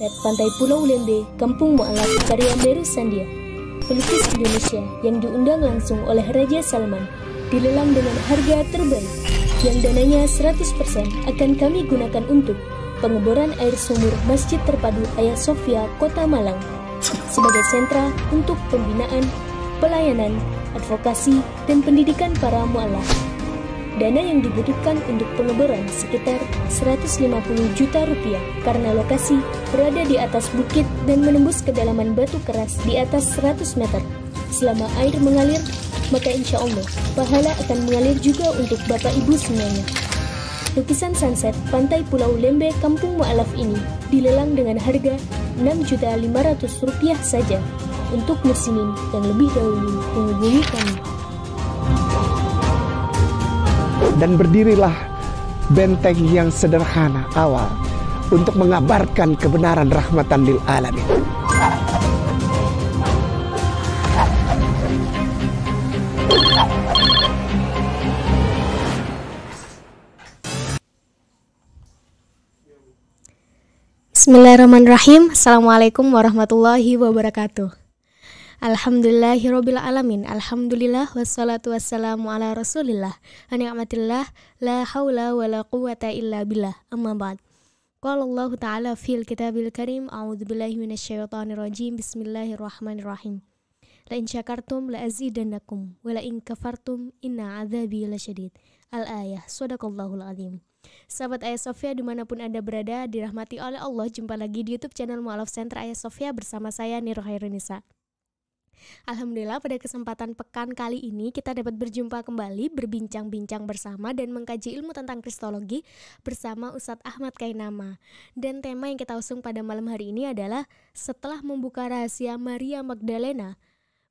dari pantai Pulau Lembe, Kampung Mu'alaf, karya Meru Sandia. Pelukis Indonesia yang diundang langsung oleh Raja Salman dilelang dengan harga terbaik yang dananya 100% akan kami gunakan untuk pengeboran air sumur Masjid Terpadu Ayah Sofia, Kota Malang sebagai sentra untuk pembinaan, pelayanan, advokasi, dan pendidikan para mu'alaf. Dana yang dibutuhkan untuk pengeboran sekitar 150 juta rupiah karena lokasi berada di atas bukit dan menembus kedalaman batu keras di atas 100 meter. Selama air mengalir, maka insya Allah pahala akan mengalir juga untuk Bapak Ibu semuanya. Lukisan sunset pantai Pulau Lembe Kampung Mu'alaf ini dilelang dengan harga Rp6.500 saja. Untuk muslimin yang lebih dahulu menghubungi kami dan berdirilah benteng yang sederhana awal untuk mengabarkan kebenaran rahmatan lil alamin. Bismillahirrahmanirrahim. Assalamualaikum warahmatullahi wabarakatuh. Alhamdulillahirabbil Alhamdulillah wassalatu wassalamu ala Rasulillah. Wa La hawla wa la quwata illa billah. Amma ba'd. Qala Allah Ta'ala fil Kitabil Karim, A'udhu billahi minasyaitanir rajim. Bismillahirrahmanirrahim. La in syakartum la azidannakum wa la in kafartum inna la syadid. Al-ayah. Sadaqallahul azim. Sahabat Ayah Sofia dimanapun Anda berada, dirahmati oleh Allah, jumpa lagi di YouTube channel Mu'alaf Center Ayah Sofia bersama saya Niro Hairunisa. Alhamdulillah pada kesempatan pekan kali ini kita dapat berjumpa kembali berbincang-bincang bersama dan mengkaji ilmu tentang kristologi bersama Ustadz Ahmad Kainama. Dan tema yang kita usung pada malam hari ini adalah setelah membuka rahasia Maria Magdalena,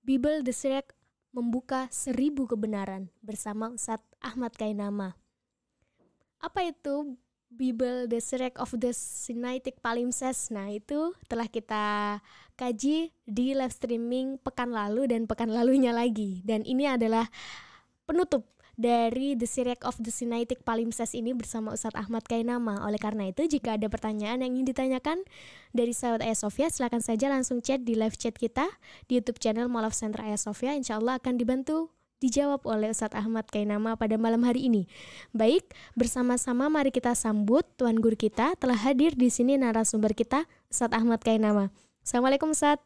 Bible the Shrek membuka seribu kebenaran bersama Ustadz Ahmad Kainama. Apa itu Bible The Shrek of the Sinaitic Palimpsest. Nah, itu telah kita kaji di live streaming pekan lalu dan pekan lalunya lagi. Dan ini adalah penutup dari The Shrek of the Sinaitic Palimpsest ini bersama Ustadz Ahmad Kainama. Oleh karena itu, jika ada pertanyaan yang ingin ditanyakan dari sahabat Ayah Sofia, silakan saja langsung chat di live chat kita di YouTube channel of Center Ayah Sofia. Insya Allah akan dibantu dijawab oleh Ustadz Ahmad Kainama pada malam hari ini. Baik, bersama-sama mari kita sambut Tuan Guru kita telah hadir di sini narasumber kita Ustadz Ahmad Kainama. Assalamualaikum Ustadz.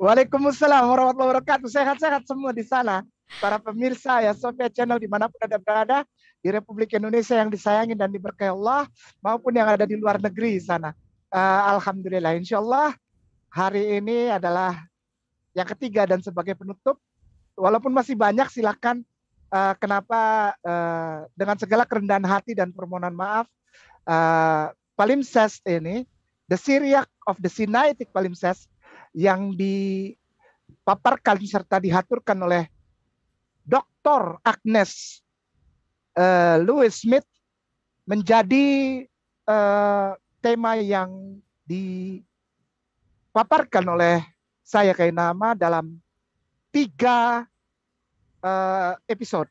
Waalaikumsalam warahmatullahi wabarakatuh. Sehat-sehat semua di sana. Para pemirsa ya Sofia Channel dimanapun ada berada di Republik Indonesia yang disayangi dan diberkahi Allah maupun yang ada di luar negeri sana. Uh, Alhamdulillah, insya Allah hari ini adalah yang ketiga dan sebagai penutup walaupun masih banyak silakan uh, kenapa uh, dengan segala kerendahan hati dan permohonan maaf uh, eh, palimpsest ini the Syriac of the Sinaitic palimpsest yang dipaparkan serta dihaturkan oleh Dr. Agnes uh, Louis Smith menjadi uh, tema yang dipaparkan oleh saya kayak nama dalam tiga uh, episode.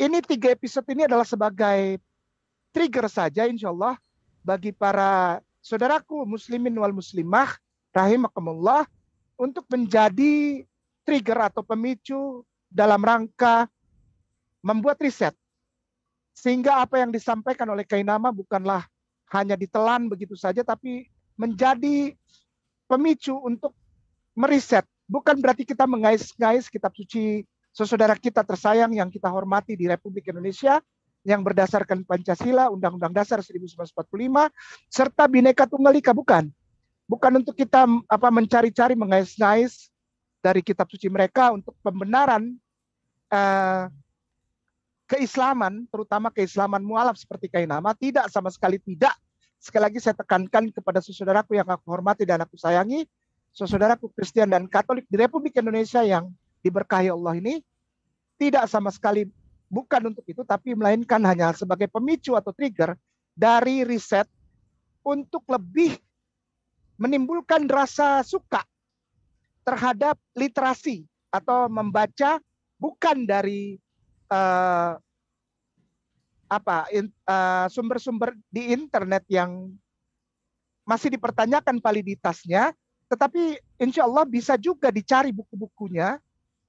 Ini tiga episode ini adalah sebagai trigger saja insya Allah bagi para saudaraku muslimin wal muslimah rahimakumullah untuk menjadi trigger atau pemicu dalam rangka membuat riset. Sehingga apa yang disampaikan oleh Kainama bukanlah hanya ditelan begitu saja, tapi menjadi pemicu untuk meriset bukan berarti kita mengais-ngais kitab suci saudara kita tersayang yang kita hormati di Republik Indonesia yang berdasarkan Pancasila, Undang-Undang Dasar 1945 serta Bhinneka Tunggal Ika bukan. Bukan untuk kita apa mencari-cari mengais-ngais dari kitab suci mereka untuk pembenaran eh, keislaman, terutama keislaman mualaf seperti Kainama, tidak sama sekali tidak. Sekali lagi saya tekankan kepada saudaraku yang aku hormati dan aku sayangi, saudaraku Kristen dan Katolik di Republik Indonesia yang diberkahi Allah ini tidak sama sekali bukan untuk itu tapi melainkan hanya sebagai pemicu atau trigger dari riset untuk lebih menimbulkan rasa suka terhadap literasi atau membaca bukan dari uh, apa eh, sumber-sumber uh, sumber -sumber di internet yang masih dipertanyakan validitasnya tetapi insya Allah bisa juga dicari buku-bukunya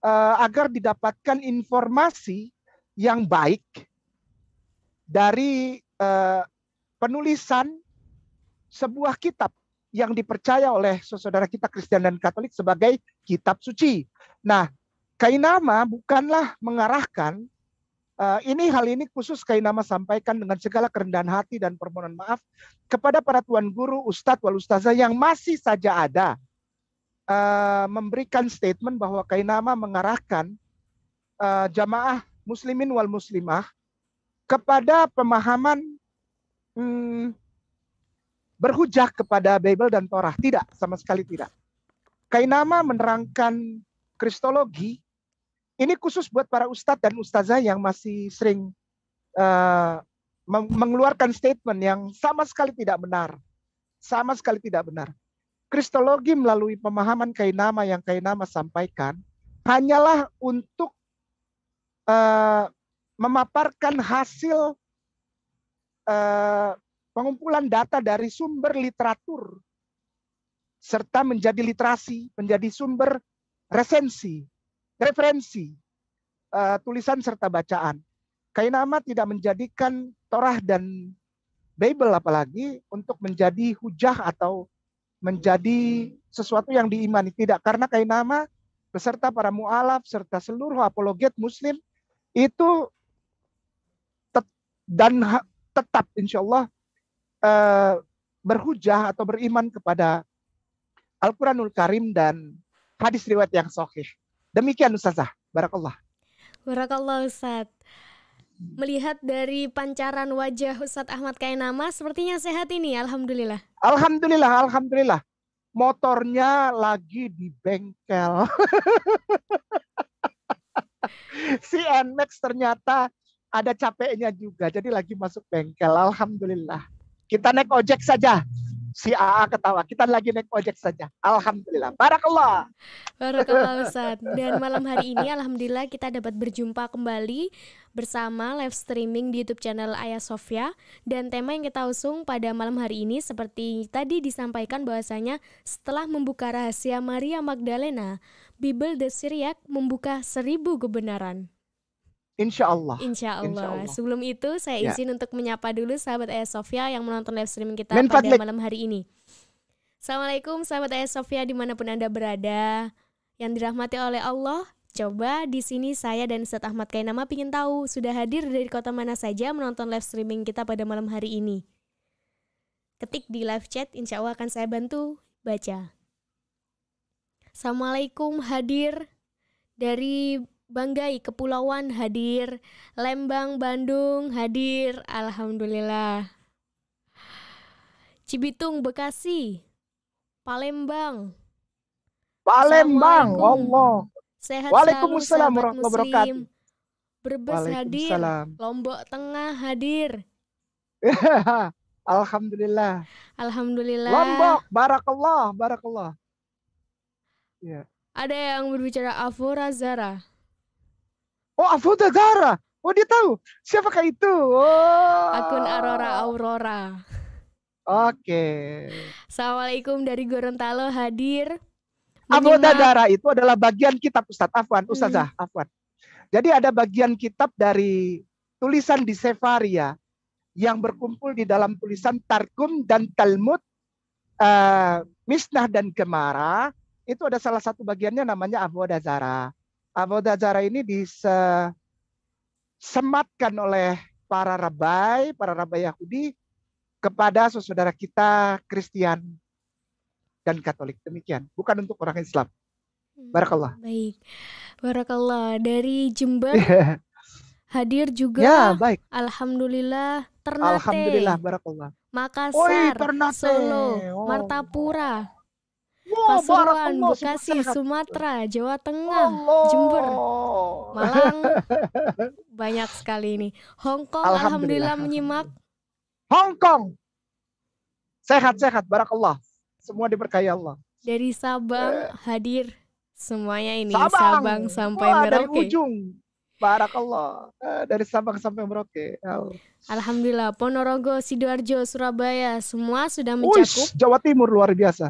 uh, agar didapatkan informasi yang baik dari uh, penulisan sebuah kitab yang dipercaya oleh saudara kita Kristen dan Katolik sebagai kitab suci. Nah, Kainama bukanlah mengarahkan Eh, ini hal ini khusus Kainama sampaikan dengan segala kerendahan hati dan permohonan maaf kepada para tuan guru, ustadz, wal ustazah yang masih saja ada uh, memberikan statement bahwa Kainama mengarahkan uh, jamaah muslimin wal muslimah kepada pemahaman hmm, berhujah kepada Bible dan Torah. Tidak, sama sekali tidak. Kainama menerangkan kristologi ini khusus buat para ustadz dan ustazah yang masih sering uh, mengeluarkan statement yang sama sekali tidak benar. Sama sekali tidak benar. Kristologi melalui pemahaman Kainama yang Kainama sampaikan hanyalah untuk uh, memaparkan hasil uh, pengumpulan data dari sumber literatur serta menjadi literasi, menjadi sumber resensi referensi uh, tulisan serta bacaan. kain Kainama tidak menjadikan Torah dan Bible apalagi untuk menjadi hujah atau menjadi sesuatu yang diimani. Tidak, karena kain Kainama beserta para mu'alaf serta seluruh apologet muslim itu tet dan tetap insya Allah uh, eh, berhujah atau beriman kepada Al-Quranul Karim dan hadis riwayat yang sahih. Demikian Ustazah. Barakallah. Barakallah Ustaz. Melihat dari pancaran wajah Ustaz Ahmad Kainama, sepertinya sehat ini, Alhamdulillah. Alhamdulillah, Alhamdulillah. Motornya lagi di bengkel. si NMAX ternyata ada capeknya juga, jadi lagi masuk bengkel. Alhamdulillah. Kita naik ojek saja si AA ketawa. Kita lagi naik ojek saja. Alhamdulillah. Barakallah. Barakallah Ustaz. Dan malam hari ini alhamdulillah kita dapat berjumpa kembali bersama live streaming di YouTube channel Ayah Sofia dan tema yang kita usung pada malam hari ini seperti tadi disampaikan bahwasanya setelah membuka rahasia Maria Magdalena, Bible the Syriac membuka seribu kebenaran. Insya Allah. Insya Allah. Sebelum itu saya ya. izin ya. untuk menyapa dulu sahabat Ayah Sofia yang menonton live streaming kita Men pada malam hari ini. Assalamualaikum sahabat Ayah Sofia dimanapun anda berada yang dirahmati oleh Allah. Coba di sini saya dan Ustaz Ahmad Kainama ingin tahu sudah hadir dari kota mana saja menonton live streaming kita pada malam hari ini. Ketik di live chat, insya Allah akan saya bantu baca. Assalamualaikum hadir dari Banggai, Kepulauan hadir, Lembang, Bandung hadir, Alhamdulillah. Cibitung, Bekasi, Palembang. Palembang, Allah. Sehat Waalaikumsalam warahmatullahi wabarakatuh. Brebes hadir, Lombok Tengah hadir. Alhamdulillah. Alhamdulillah. Lombok, barakallah, barakallah. Ya. Ada yang berbicara Afura Zara. Oh, Avoda Zara. Oh, dia tahu. Siapakah itu? Oh. Akun Aurora Aurora. Oke. Okay. Assalamualaikum dari Gorontalo hadir. Avoda Zara itu adalah bagian kitab Ustadz Afwan, hmm. Ustazah hmm. Afwan. Jadi ada bagian kitab dari tulisan di Sefaria yang berkumpul di dalam tulisan Targum dan Talmud, uh, Misnah dan Gemara, itu ada salah satu bagiannya namanya Abu Dazara. Avodah Zara ini disematkan oleh para rabai, para rabai Yahudi kepada saudara kita Kristen dan Katolik. Demikian, bukan untuk orang Islam. Hmm, barakallah. Baik. Barakallah dari Jember. Hadir juga. Ya, baik. Alhamdulillah Ternate. Alhamdulillah barakallah. Makassar, Oi, Solo, oh. Martapura, Wow, Pasuruan, Bekasi, Sumatera. Sumatera, Jawa Tengah, Allah. Jember, Malang, banyak sekali ini. Hong Kong, alhamdulillah, alhamdulillah menyimak. Hong Kong, sehat-sehat, barakallah. Semua diberkahi Allah. Dari Sabang eh. hadir semuanya ini. Sabang, Sabang sampai Wah, Merauke. Dari ujung, Barakallah. Eh, dari Sabang sampai Merauke. Oh. Alhamdulillah. Ponorogo, Sidoarjo, Surabaya, semua sudah mencakup. Uish, Jawa Timur luar biasa.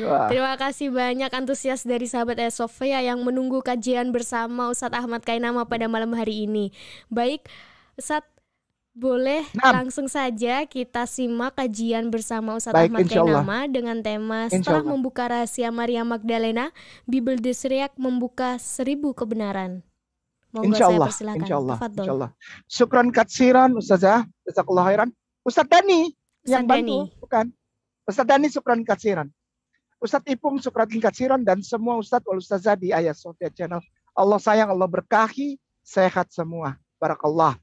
Wah. Terima kasih banyak antusias dari sahabat Sofia yang menunggu kajian bersama Ustadz Ahmad Kainama pada malam hari ini. Baik, Ustadz boleh nah. langsung saja kita simak kajian bersama Ustadz Baik, Ahmad Kainama dengan tema Setelah Membuka Rahasia Maria Magdalena, Bible Desriak Membuka Seribu Kebenaran. Monggo insya Allah, saya insya Allah, Tafadol. insya Allah. Syukran katsiran Ustazah, Jazakallah khairan. Ustaz Dani Ustadz yang Dani. bantu, bukan? Ustaz Dani syukran katsiran. Ustadz Ipung, Sukratin Katsiran, dan semua Ustadz wal Ustazah di Ayah Sofia Channel. Allah sayang, Allah berkahi, sehat semua. Barakallah.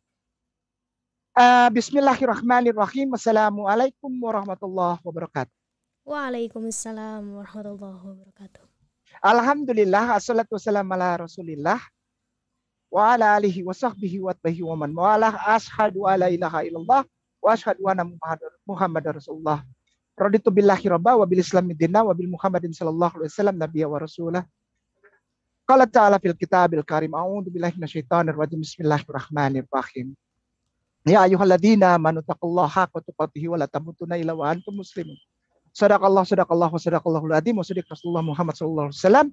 Uh, Bismillahirrahmanirrahim. Assalamualaikum warahmatullahi wabarakatuh. Waalaikumsalam warahmatullahi wabarakatuh. Alhamdulillah, assalatu wassalamu ala rasulillah wa ala alihi wa sahbihi wa tabihi wa man wa ala ashadu ala ilaha illallah wa ashadu ala muhammad rasulullah. Raditu billahi rabba wa bil islami dinna wa bil muhammadin sallallahu alaihi wasallam nabiyya wa rasulah. Qala ta'ala fil kitabil karim a'udzu billahi minasyaitonir rajim bismillahirrahmanirrahim. Ya ayyuhalladzina amanu taqullaha haqqa tuqatih wa la tamutunna illa wa antum muslimun. Sadaqallah sadaqallahu sadaqallahu aladzim wa sadiq Rasulullah Muhammad sallallahu alaihi wasallam.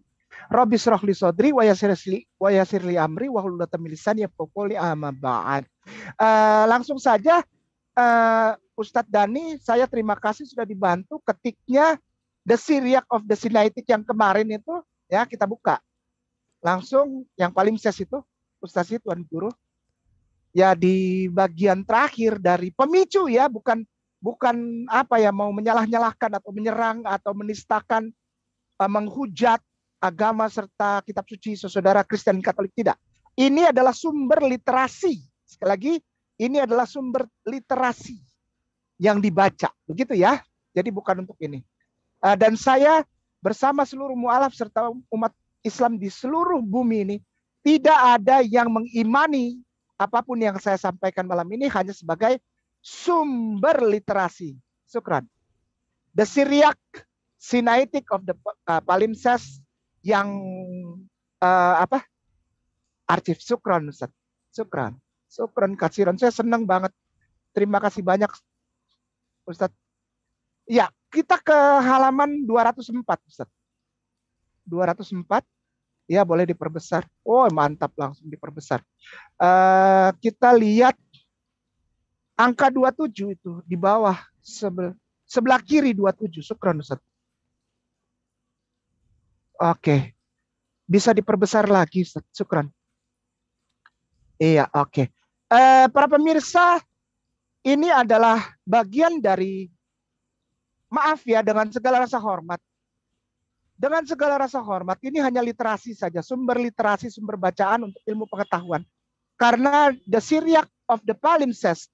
Rabbi syrah li sadri wa yassir li wa yassir li amri wa hlul ya yafqahu qawli amma ba'd. Uh, langsung saja uh, Ustadz Dani, saya terima kasih sudah dibantu ketiknya The Syriac of the Sinaitic yang kemarin itu ya kita buka. Langsung yang paling ses itu Ustadz Tuan Guru ya di bagian terakhir dari pemicu ya bukan bukan apa ya mau menyalah-nyalahkan atau menyerang atau menistakan eh, menghujat agama serta kitab suci saudara Kristen Katolik tidak. Ini adalah sumber literasi. Sekali lagi, ini adalah sumber literasi yang dibaca. Begitu ya. Jadi bukan untuk ini. Ah, dan saya bersama seluruh mualaf serta umat Islam di seluruh bumi ini tidak ada yang mengimani apapun yang saya sampaikan malam ini hanya sebagai sumber literasi. sukran The Syriac Sinaitic of the ah, Palimpsest yang uh, apa? Arsip sukran Ustaz. sukran kasiran. Saya senang banget. Terima kasih banyak Ustaz. Ya, kita ke halaman 204, Ustaz. 204. Ya, boleh diperbesar. Oh, mantap langsung diperbesar. Uh, kita lihat angka 27 itu di bawah sebel, sebelah kiri 27. Sukron, Ustaz. Oke. Bisa diperbesar lagi, Ustaz. Sukron. Iya, oke. Okay. Eh, para pemirsa, ini adalah bagian dari maaf ya dengan segala rasa hormat. Dengan segala rasa hormat, ini hanya literasi saja, sumber literasi, sumber bacaan untuk ilmu pengetahuan. Karena the Syriac of the palimpsest,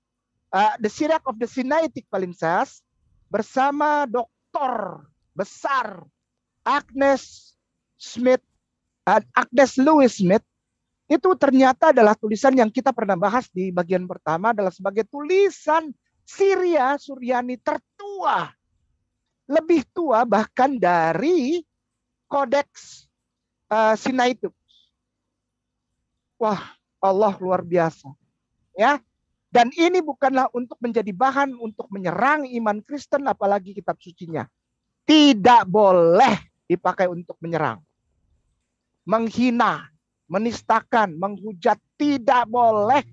uh, the Syriac of the Sinaitic palimpsest bersama doktor besar Agnes Smith, uh, Agnes Louis Smith itu ternyata adalah tulisan yang kita pernah bahas di bagian pertama adalah sebagai tulisan Syria Suryani tertua. Lebih tua bahkan dari kodeks uh, eh, Sinaitus. Wah, Allah luar biasa. Ya. Dan ini bukanlah untuk menjadi bahan untuk menyerang iman Kristen apalagi kitab sucinya. Tidak boleh dipakai untuk menyerang. Menghina, menistakan, menghujat tidak boleh.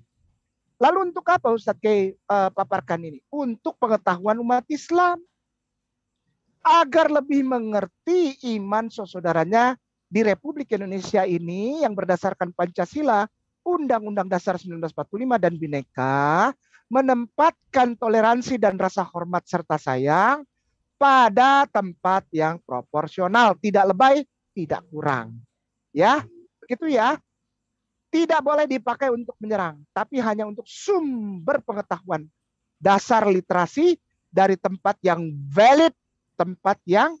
Lalu untuk apa Ustadz K uh, eh, paparkan ini? Untuk pengetahuan umat Islam agar lebih mengerti iman saudaranya di Republik Indonesia ini yang berdasarkan Pancasila, Undang-Undang Dasar 1945 dan Bhinneka menempatkan toleransi dan rasa hormat serta sayang pada tempat yang proporsional, tidak lebay, tidak kurang. Ya, itu ya. Tidak boleh dipakai untuk menyerang, tapi hanya untuk sumber pengetahuan. Dasar literasi dari tempat yang valid, tempat yang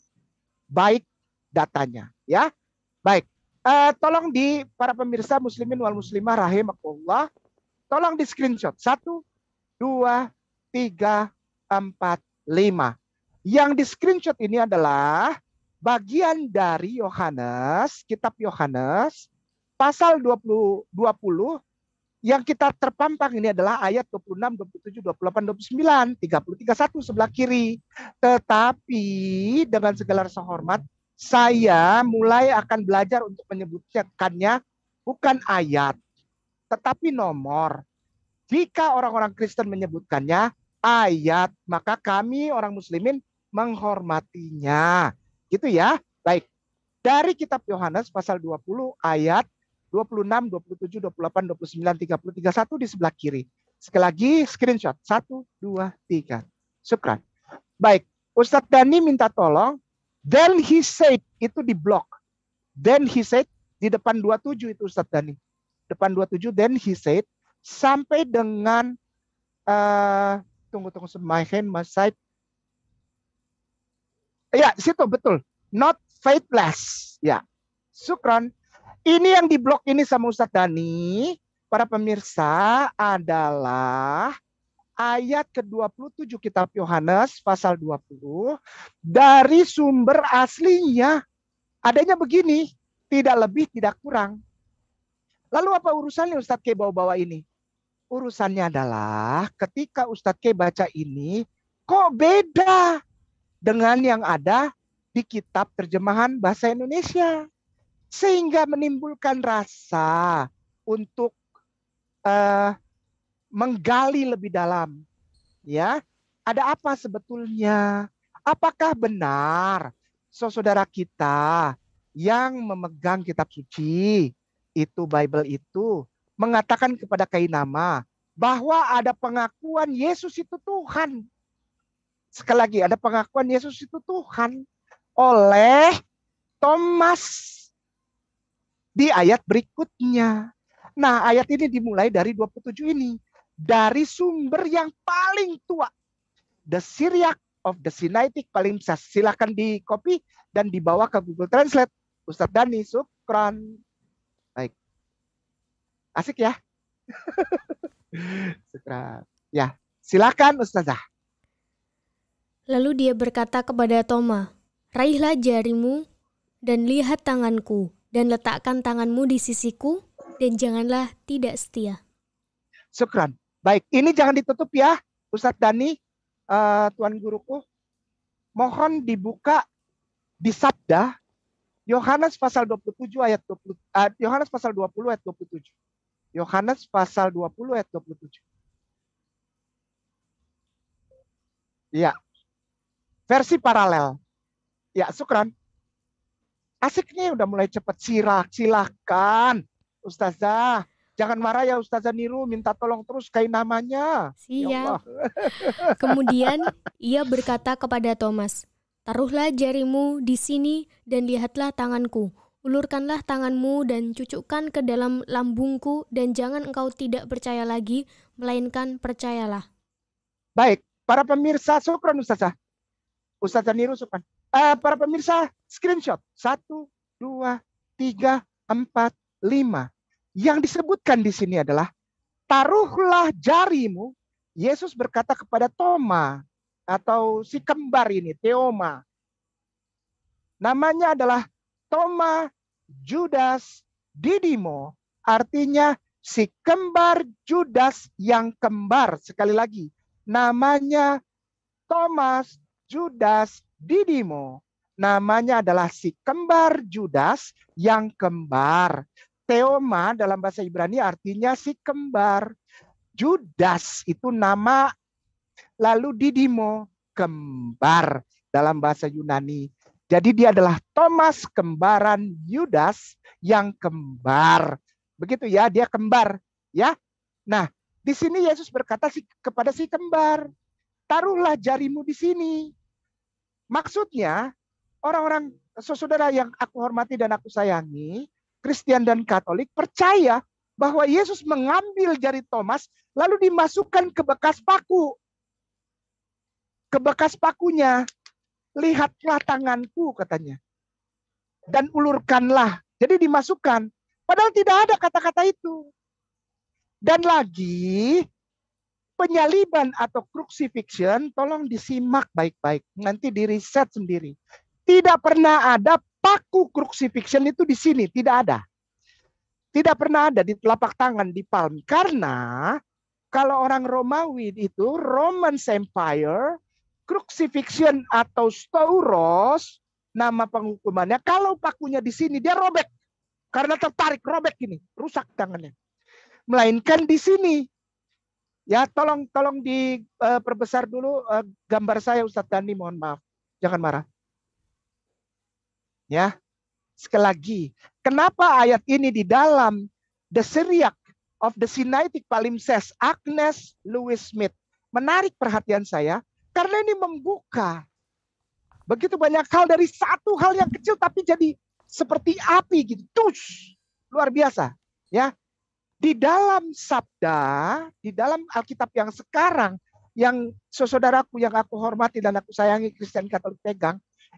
baik datanya, ya. Baik. uh, tolong di para pemirsa muslimin wal muslimah rahimakumullah, tolong di screenshot. Satu, dua, tiga, empat, lima. Yang di screenshot ini adalah bagian dari Yohanes, kitab Yohanes pasal 20 20 yang kita terpampang ini adalah ayat 26, 27, 28, 29, 30, 31 sebelah kiri. Tetapi dengan segala rasa hormat, saya mulai akan belajar untuk menyebutkannya bukan ayat, tetapi nomor. Jika orang-orang Kristen menyebutkannya ayat, maka kami orang muslimin menghormatinya. Gitu ya. Baik. Dari kitab Yohanes pasal 20 ayat 26, 27, 28, 29, 30, 31 di sebelah kiri. Sekali lagi screenshot. 1, 2, 3. Syukran. Baik. Ustadz Dani minta tolong. Then he said. Itu di blok. Then he said. Di depan 27 itu Ustadz Dani. Depan 27. Then he said. Sampai dengan. Uh, tunggu, tunggu. My hand, my side. Ya, situ betul. Not faithless. Ya. Syukran. Ini yang di blok ini sama Ustadz Dani, para pemirsa adalah ayat ke-27 kitab Yohanes pasal 20 dari sumber aslinya. Adanya begini, tidak lebih tidak kurang. Lalu apa urusannya Ustadz K bawa-bawa ini? Urusannya adalah ketika Ustadz K baca ini, kok beda dengan yang ada di kitab terjemahan bahasa Indonesia sehingga menimbulkan rasa untuk uh, menggali lebih dalam ya ada apa sebetulnya apakah benar saudara kita yang memegang kitab suci itu Bible itu mengatakan kepada Kainama bahwa ada pengakuan Yesus itu Tuhan sekali lagi ada pengakuan Yesus itu Tuhan oleh Thomas di ayat berikutnya. Nah, ayat ini dimulai dari 27 ini. Dari sumber yang paling tua. The Syriac of the Sinaitic paling besar. Silakan di copy dan dibawa ke Google Translate. Ustaz Dani Sukron. Baik. Asik ya? Sukron. Ya, silakan Ustazah. Lalu dia berkata kepada Toma, Raihlah jarimu dan lihat tanganku, dan letakkan tanganmu di sisiku dan janganlah tidak setia. Syukran. Baik, ini jangan ditutup ya, Ustadz Dani, uh, Tuan Guruku. Mohon dibuka di sabda Yohanes pasal 27 ayat 20 uh, eh, Yohanes pasal 20 ayat 27. Yohanes pasal 20 ayat 27. Iya. Versi paralel. Ya, Sukran. Asik nih udah mulai cepat sirak, silahkan. Ustazah, jangan marah ya Ustazah Niru, minta tolong terus kain namanya. Ya Siap. Ya Allah. Kemudian ia berkata kepada Thomas, Taruhlah jarimu di sini dan lihatlah tanganku. Ulurkanlah tanganmu dan cucukkan ke dalam lambungku dan jangan engkau tidak percaya lagi, melainkan percayalah. Baik, para pemirsa Sukron Ustazah. Ustazah Niru Sukron. Uh, para pemirsa, Screenshot. Satu, dua, tiga, empat, lima. Yang disebutkan di sini adalah taruhlah jarimu. Yesus berkata kepada Toma atau si kembar ini, Teoma. Namanya adalah Toma Judas Didimo. Artinya si kembar Judas yang kembar. Sekali lagi, namanya Thomas Judas Didimo namanya adalah si kembar Judas yang kembar. Teoma dalam bahasa Ibrani artinya si kembar. Judas itu nama lalu Didimo kembar dalam bahasa Yunani. Jadi dia adalah Thomas kembaran Judas yang kembar. Begitu ya, dia kembar, ya. Nah, di sini Yesus berkata si, kepada si kembar, "Taruhlah jarimu di sini." Maksudnya, orang-orang saudara yang aku hormati dan aku sayangi, Kristen dan Katolik percaya bahwa Yesus mengambil jari Thomas lalu dimasukkan ke bekas paku. Ke bekas pakunya, lihatlah tanganku katanya. Dan ulurkanlah. Jadi dimasukkan. Padahal tidak ada kata-kata itu. Dan lagi, penyaliban atau crucifixion tolong disimak baik-baik. Nanti diriset sendiri. Tidak pernah ada paku crucifixion itu di sini, tidak ada. Tidak pernah ada di telapak tangan di palm karena kalau orang Romawi itu Roman Empire crucifixion atau stauros nama penghukumannya kalau pakunya di sini dia robek karena tertarik robek ini rusak tangannya melainkan di sini ya tolong tolong diperbesar eh, uh, dulu uh, gambar saya Ustadz Dani mohon maaf jangan marah Ya. Sekali lagi, kenapa ayat ini di dalam The Syriac of the Sinaitic Palimpsest Agnes Louis Smith menarik perhatian saya karena ini membuka begitu banyak hal dari satu hal yang kecil tapi jadi seperti api gitu. Tush, luar biasa, ya. Di dalam sabda, di dalam Alkitab yang sekarang yang saudaraku yang aku hormati dan aku sayangi Kristen Katolik pegang,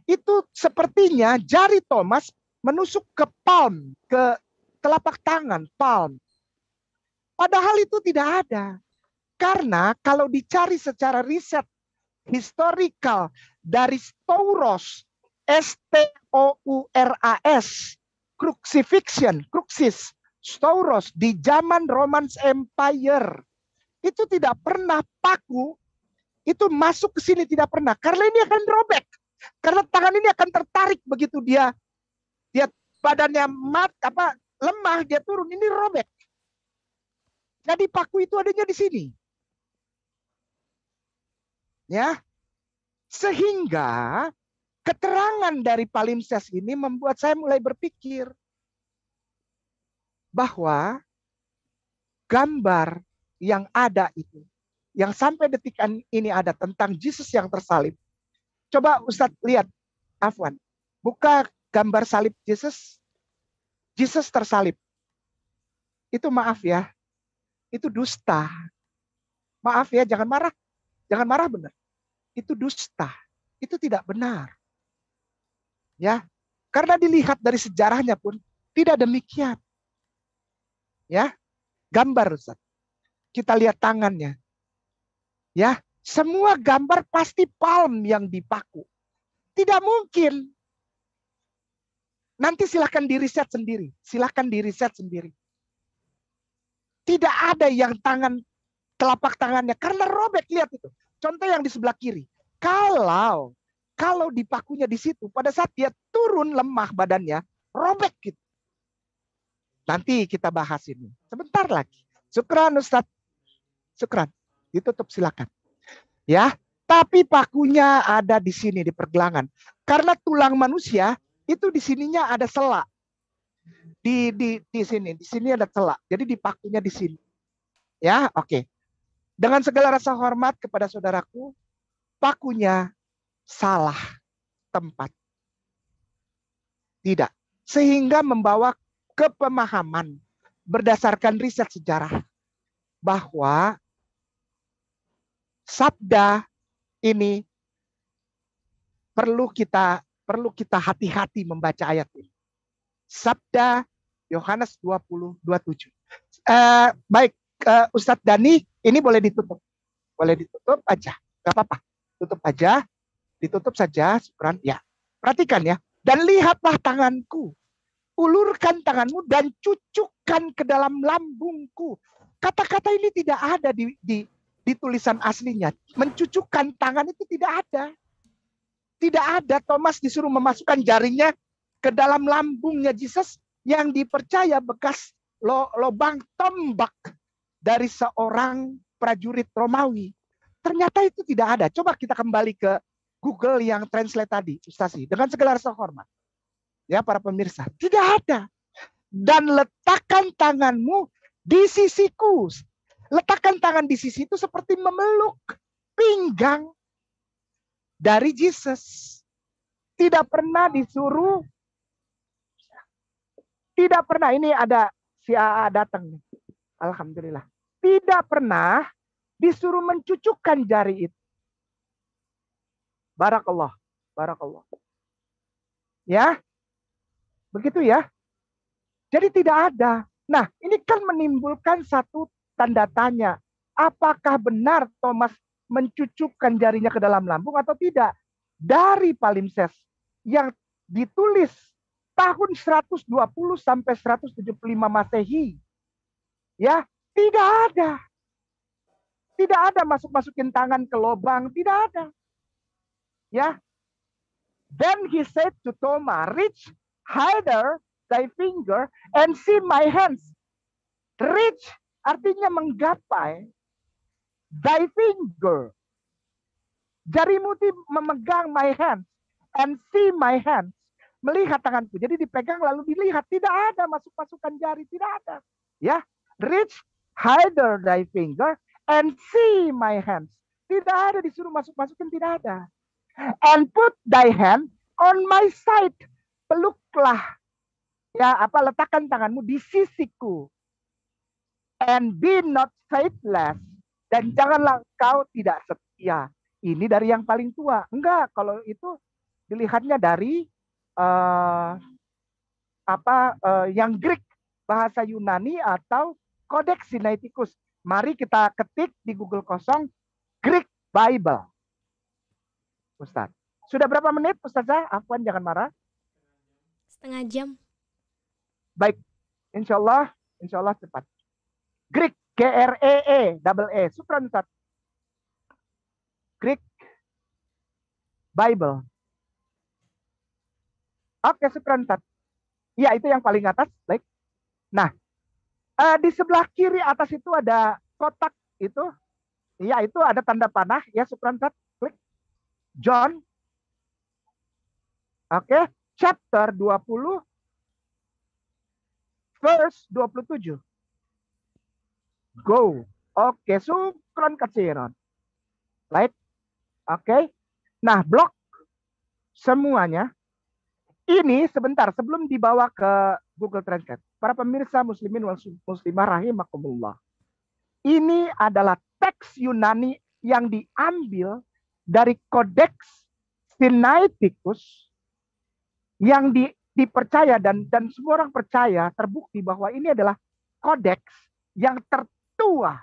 itu sepertinya jari Thomas menusuk ke palm, ke telapak tangan, palm. Padahal itu tidak ada. Karena kalau dicari secara riset historical dari Stouros, S-T-O-U-R-A-S, crucifixion, crucis, Stouros di zaman Romans Empire itu tidak pernah paku itu masuk ke sini tidak pernah karena ini akan robek karena tangan ini akan tertarik begitu dia dia badannya mat apa lemah dia turun ini robek. Jadi paku itu adanya di sini. Ya. Sehingga keterangan dari palimpsest ini membuat saya mulai berpikir bahwa gambar yang ada itu, yang sampai detik ini ada tentang Yesus yang tersalib, Coba Ustadz lihat, Afwan. Buka gambar salib Yesus. Yesus tersalib. Itu maaf ya. Itu dusta. Maaf ya, jangan marah. Jangan marah benar. Itu dusta. Itu tidak benar. Ya. Karena dilihat dari sejarahnya pun tidak demikian. Ya. Gambar Ustaz. Kita lihat tangannya. Ya, semua gambar pasti palm yang dipaku. Tidak mungkin. Nanti silahkan diriset sendiri. Silahkan diriset sendiri. Tidak ada yang tangan telapak tangannya karena robek lihat itu. Contoh yang di sebelah kiri. Kalau kalau dipakunya di situ pada saat dia turun lemah badannya robek gitu. Nanti kita bahas ini. Sebentar lagi. Syukran Ustaz. Syukran. Ditutup silakan ya tapi pakunya ada di sini di pergelangan karena tulang manusia itu di sininya ada selak di di di sini di sini ada celak jadi dipakunya di sini ya oke okay. dengan segala rasa hormat kepada saudaraku pakunya salah tempat tidak sehingga membawa kepemahaman berdasarkan riset sejarah bahwa sabda ini perlu kita perlu kita hati-hati membaca ayat ini. Sabda Yohanes 20 27. Uh, baik, uh, Ustadz Dani, ini boleh ditutup. Boleh ditutup aja. Gak apa-apa. Tutup aja. Ditutup saja, Sukran. Ya. Perhatikan ya. Dan lihatlah tanganku. Ulurkan tanganmu dan cucukkan ke dalam lambungku. Kata-kata ini tidak ada di, di di tulisan aslinya mencucukkan tangan itu tidak ada. Tidak ada Thomas disuruh memasukkan jarinya ke dalam lambungnya Yesus yang dipercaya bekas lo, lobang tombak dari seorang prajurit Romawi. Ternyata itu tidak ada. Coba kita kembali ke Google yang translate tadi, Ustasi. Dengan segala rasa hormat. Ya, para pemirsa. Tidak ada. Dan letakkan tanganmu di sisiku Letakkan tangan di sisi itu seperti memeluk pinggang dari Jesus. Tidak pernah disuruh. Tidak pernah. Ini ada si AA datang. Alhamdulillah. Tidak pernah disuruh mencucukkan jari itu. Barakallah. Barakallah. Ya. Begitu ya. Jadi tidak ada. Nah, ini kan menimbulkan satu tanda tanya. Apakah benar Thomas mencucukkan jarinya ke dalam lambung atau tidak? Dari palimpsest yang ditulis tahun 120 sampai 175 Masehi. Ya, tidak ada. Tidak ada masuk-masukin tangan ke lubang, tidak ada. Ya. Then he said to Thomas, "Reach higher thy finger and see my hands. Reach Artinya menggapai thy finger. Jarimu memegang my hand and see my hand. Melihat tanganku. Jadi dipegang lalu dilihat. Tidak ada masuk-masukan jari. Tidak ada. Ya. Reach higher thy finger and see my hands. Tidak ada disuruh masuk-masukin. Tidak ada. And put thy hand on my side. Peluklah. Ya, apa letakkan tanganmu di sisiku and be not faithless. Dan janganlah kau tidak setia. Ini dari yang paling tua. Enggak, kalau itu dilihatnya dari uh, apa uh, yang Greek bahasa Yunani atau Codex Sinaiticus. Mari kita ketik di Google kosong Greek Bible. Ustaz. Sudah berapa menit Ustazah? Afwan jangan marah. Setengah jam. Baik. Insya Allah, insya Allah cepat. Greek G R E E double E Sutrantat Greek Bible. Oke, okay, ya Iya, itu yang paling atas. Baik. Nah, uh, di sebelah kiri atas itu ada kotak itu. Iya, itu ada tanda panah. Ya, Sutrantat. Klik. John. Oke, okay. chapter 20 verse 27 go. Oke, okay, sukron katsiron. Right? Oke. Okay. Nah, blok semuanya ini sebentar sebelum dibawa ke Google Translate. Para pemirsa muslimin wal muslimah rahimakumullah. Ini adalah teks Yunani yang diambil dari kodeks Sinaiticus yang di, dipercaya dan dan semua orang percaya terbukti bahwa ini adalah kodeks yang ter, tua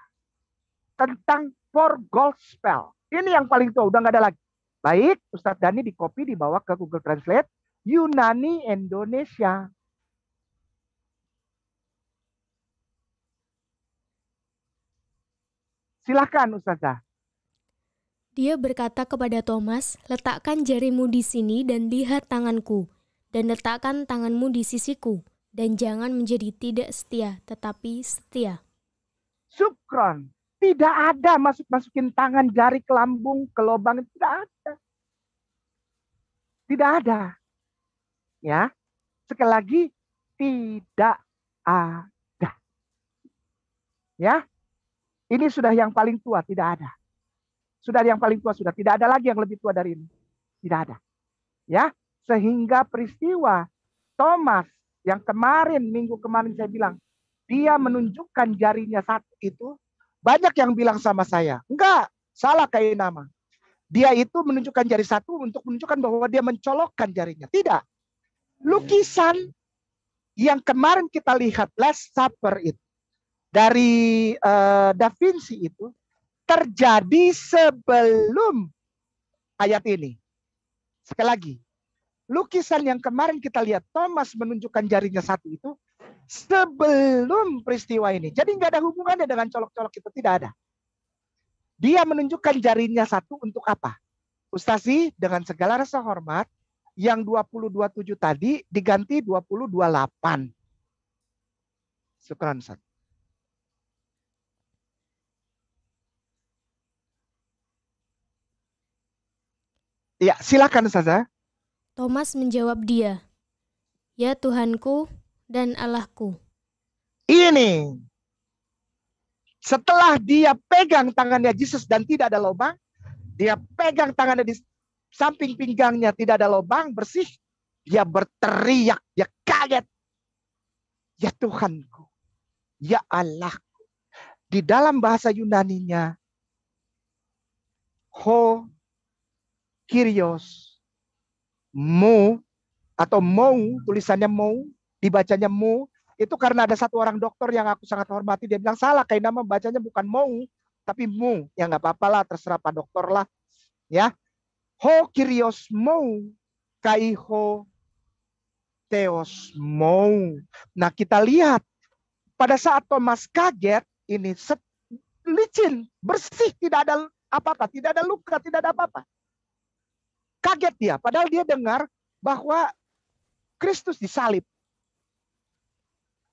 tentang four gold spell. Ini yang paling tua, udah nggak ada lagi. Baik, Ustadz Dani di copy dibawa ke Google Translate Yunani Indonesia. Silahkan Ustazah. Dia berkata kepada Thomas, letakkan jarimu di sini dan lihat tanganku, dan letakkan tanganmu di sisiku, dan jangan menjadi tidak setia, tetapi setia. Sukron. Tidak ada masuk-masukin tangan jari ke lambung, ke lubang. Tidak ada. Tidak ada. Ya. Sekali lagi, tidak ada. Ya. Ini sudah yang paling tua, tidak ada. Sudah yang paling tua, sudah. Tidak ada lagi yang lebih tua dari ini. Tidak ada. Ya. Sehingga peristiwa Thomas yang kemarin, minggu kemarin saya bilang, dia menunjukkan jarinya satu itu, banyak yang bilang sama saya, enggak, salah kayak nama. Dia itu menunjukkan jari satu untuk menunjukkan bahwa dia mencolokkan jarinya. Tidak. Lukisan yang kemarin kita lihat Last Supper itu dari uh, Da Vinci itu terjadi sebelum ayat ini. Sekali lagi, lukisan yang kemarin kita lihat Thomas menunjukkan jarinya satu itu sebelum peristiwa ini. Jadi nggak ada hubungannya dengan colok-colok itu tidak ada. Dia menunjukkan jarinya satu untuk apa? Ustazi dengan segala rasa hormat yang 2027 tadi diganti 2028. Sekarang satu. Ya, silakan saja. Ya. Thomas menjawab dia, "Ya Tuhanku, dan Allahku. Ini setelah dia pegang tangannya Yesus dan tidak ada lubang, dia pegang tangannya di samping pinggangnya tidak ada lubang, bersih, dia berteriak, dia kaget. Ya Tuhanku, ya Allahku. Di dalam bahasa Yunaninya, ho kirios mu atau mau tulisannya mau dibacanya mu itu karena ada satu orang dokter yang aku sangat hormati dia bilang salah kayak nama bacanya bukan mau tapi mu ya nggak apa-apa lah terserah pak dokter lah ya ho kirios mau kai ho teos mau nah kita lihat pada saat Thomas kaget ini set, licin bersih tidak ada apa-apa tidak ada luka tidak ada apa-apa kaget dia padahal dia dengar bahwa Kristus disalib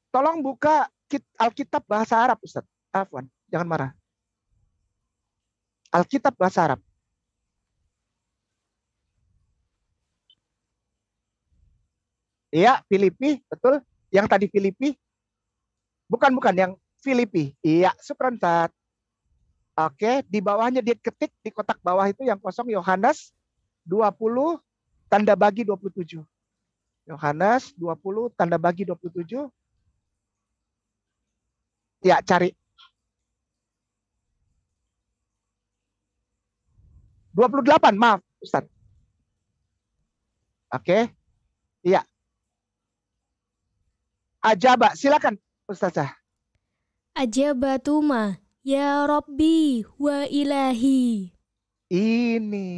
Tolong buka Alkitab bahasa Arab, Ustaz. Afwan, jangan marah. Alkitab bahasa Arab. Iya, Filipi, betul. Yang tadi Filipi. Bukan, bukan, yang Filipi. Iya, Suprantat. Oke, di bawahnya dia ketik di kotak bawah itu yang kosong Yohanes 20 tanda bagi 27. Yohanes 20 tanda bagi 27 ya cari 28, maaf Ustaz. Oke. Okay. Iya. Ajaba, silakan Ustazah. tuma ya Robbi wa ilahi. Ini.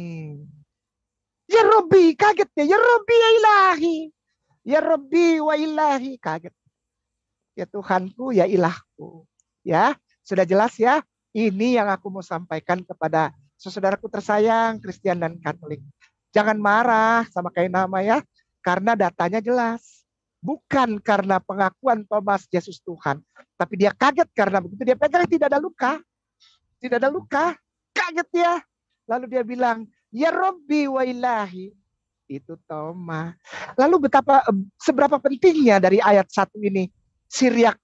Ya Robbi, kaget ya. Ya Robbi ya ilahi. Ya Robbi wa ilahi, kaget. Ya Tuhanku, ya ilah aku. Ya, sudah jelas ya? Ini yang aku mau sampaikan kepada saudaraku tersayang, Kristen dan Katolik. Jangan marah sama kain nama ya, karena datanya jelas. Bukan karena pengakuan Thomas Yesus Tuhan, tapi dia kaget karena begitu dia pegang tidak ada luka. Tidak ada luka, kaget ya. Lalu dia bilang, "Ya Robbi wa ilahi." Itu Thomas. Lalu betapa seberapa pentingnya dari ayat satu ini Siriak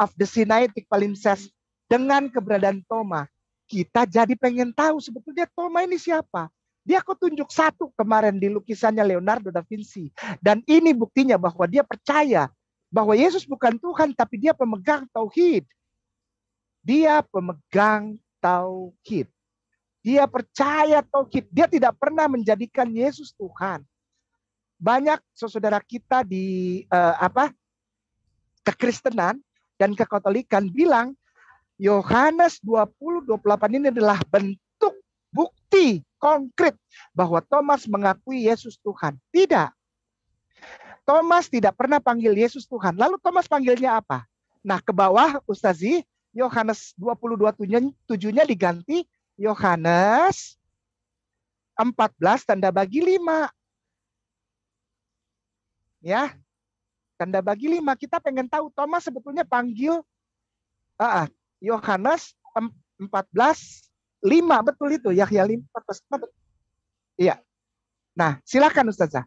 of the Sinaitic palimpsest dengan keberadaan Toma, kita jadi pengen tahu sebetulnya Toma ini siapa. Dia kok tunjuk satu kemarin di lukisannya Leonardo da Vinci. Dan ini buktinya bahwa dia percaya bahwa Yesus bukan Tuhan tapi dia pemegang tauhid. Dia pemegang tauhid. Dia percaya tauhid. Dia tidak pernah menjadikan Yesus Tuhan. Banyak saudara kita di uh, apa? kekristenan dan kekatolikan bilang Yohanes 20:28 delapan ini adalah bentuk bukti konkret bahwa Thomas mengakui Yesus Tuhan. Tidak. Thomas tidak pernah panggil Yesus Tuhan. Lalu Thomas panggilnya apa? Nah, ke bawah Ustazi, Yohanes puluh dua nya diganti Yohanes 14 tanda bagi 5. Ya, Tanda bagi lima kita pengen tahu Thomas sebetulnya panggil ah, ah Yohanes 14 5 betul itu Yahya 5 betul. Iya. Nah, silakan Ustazah.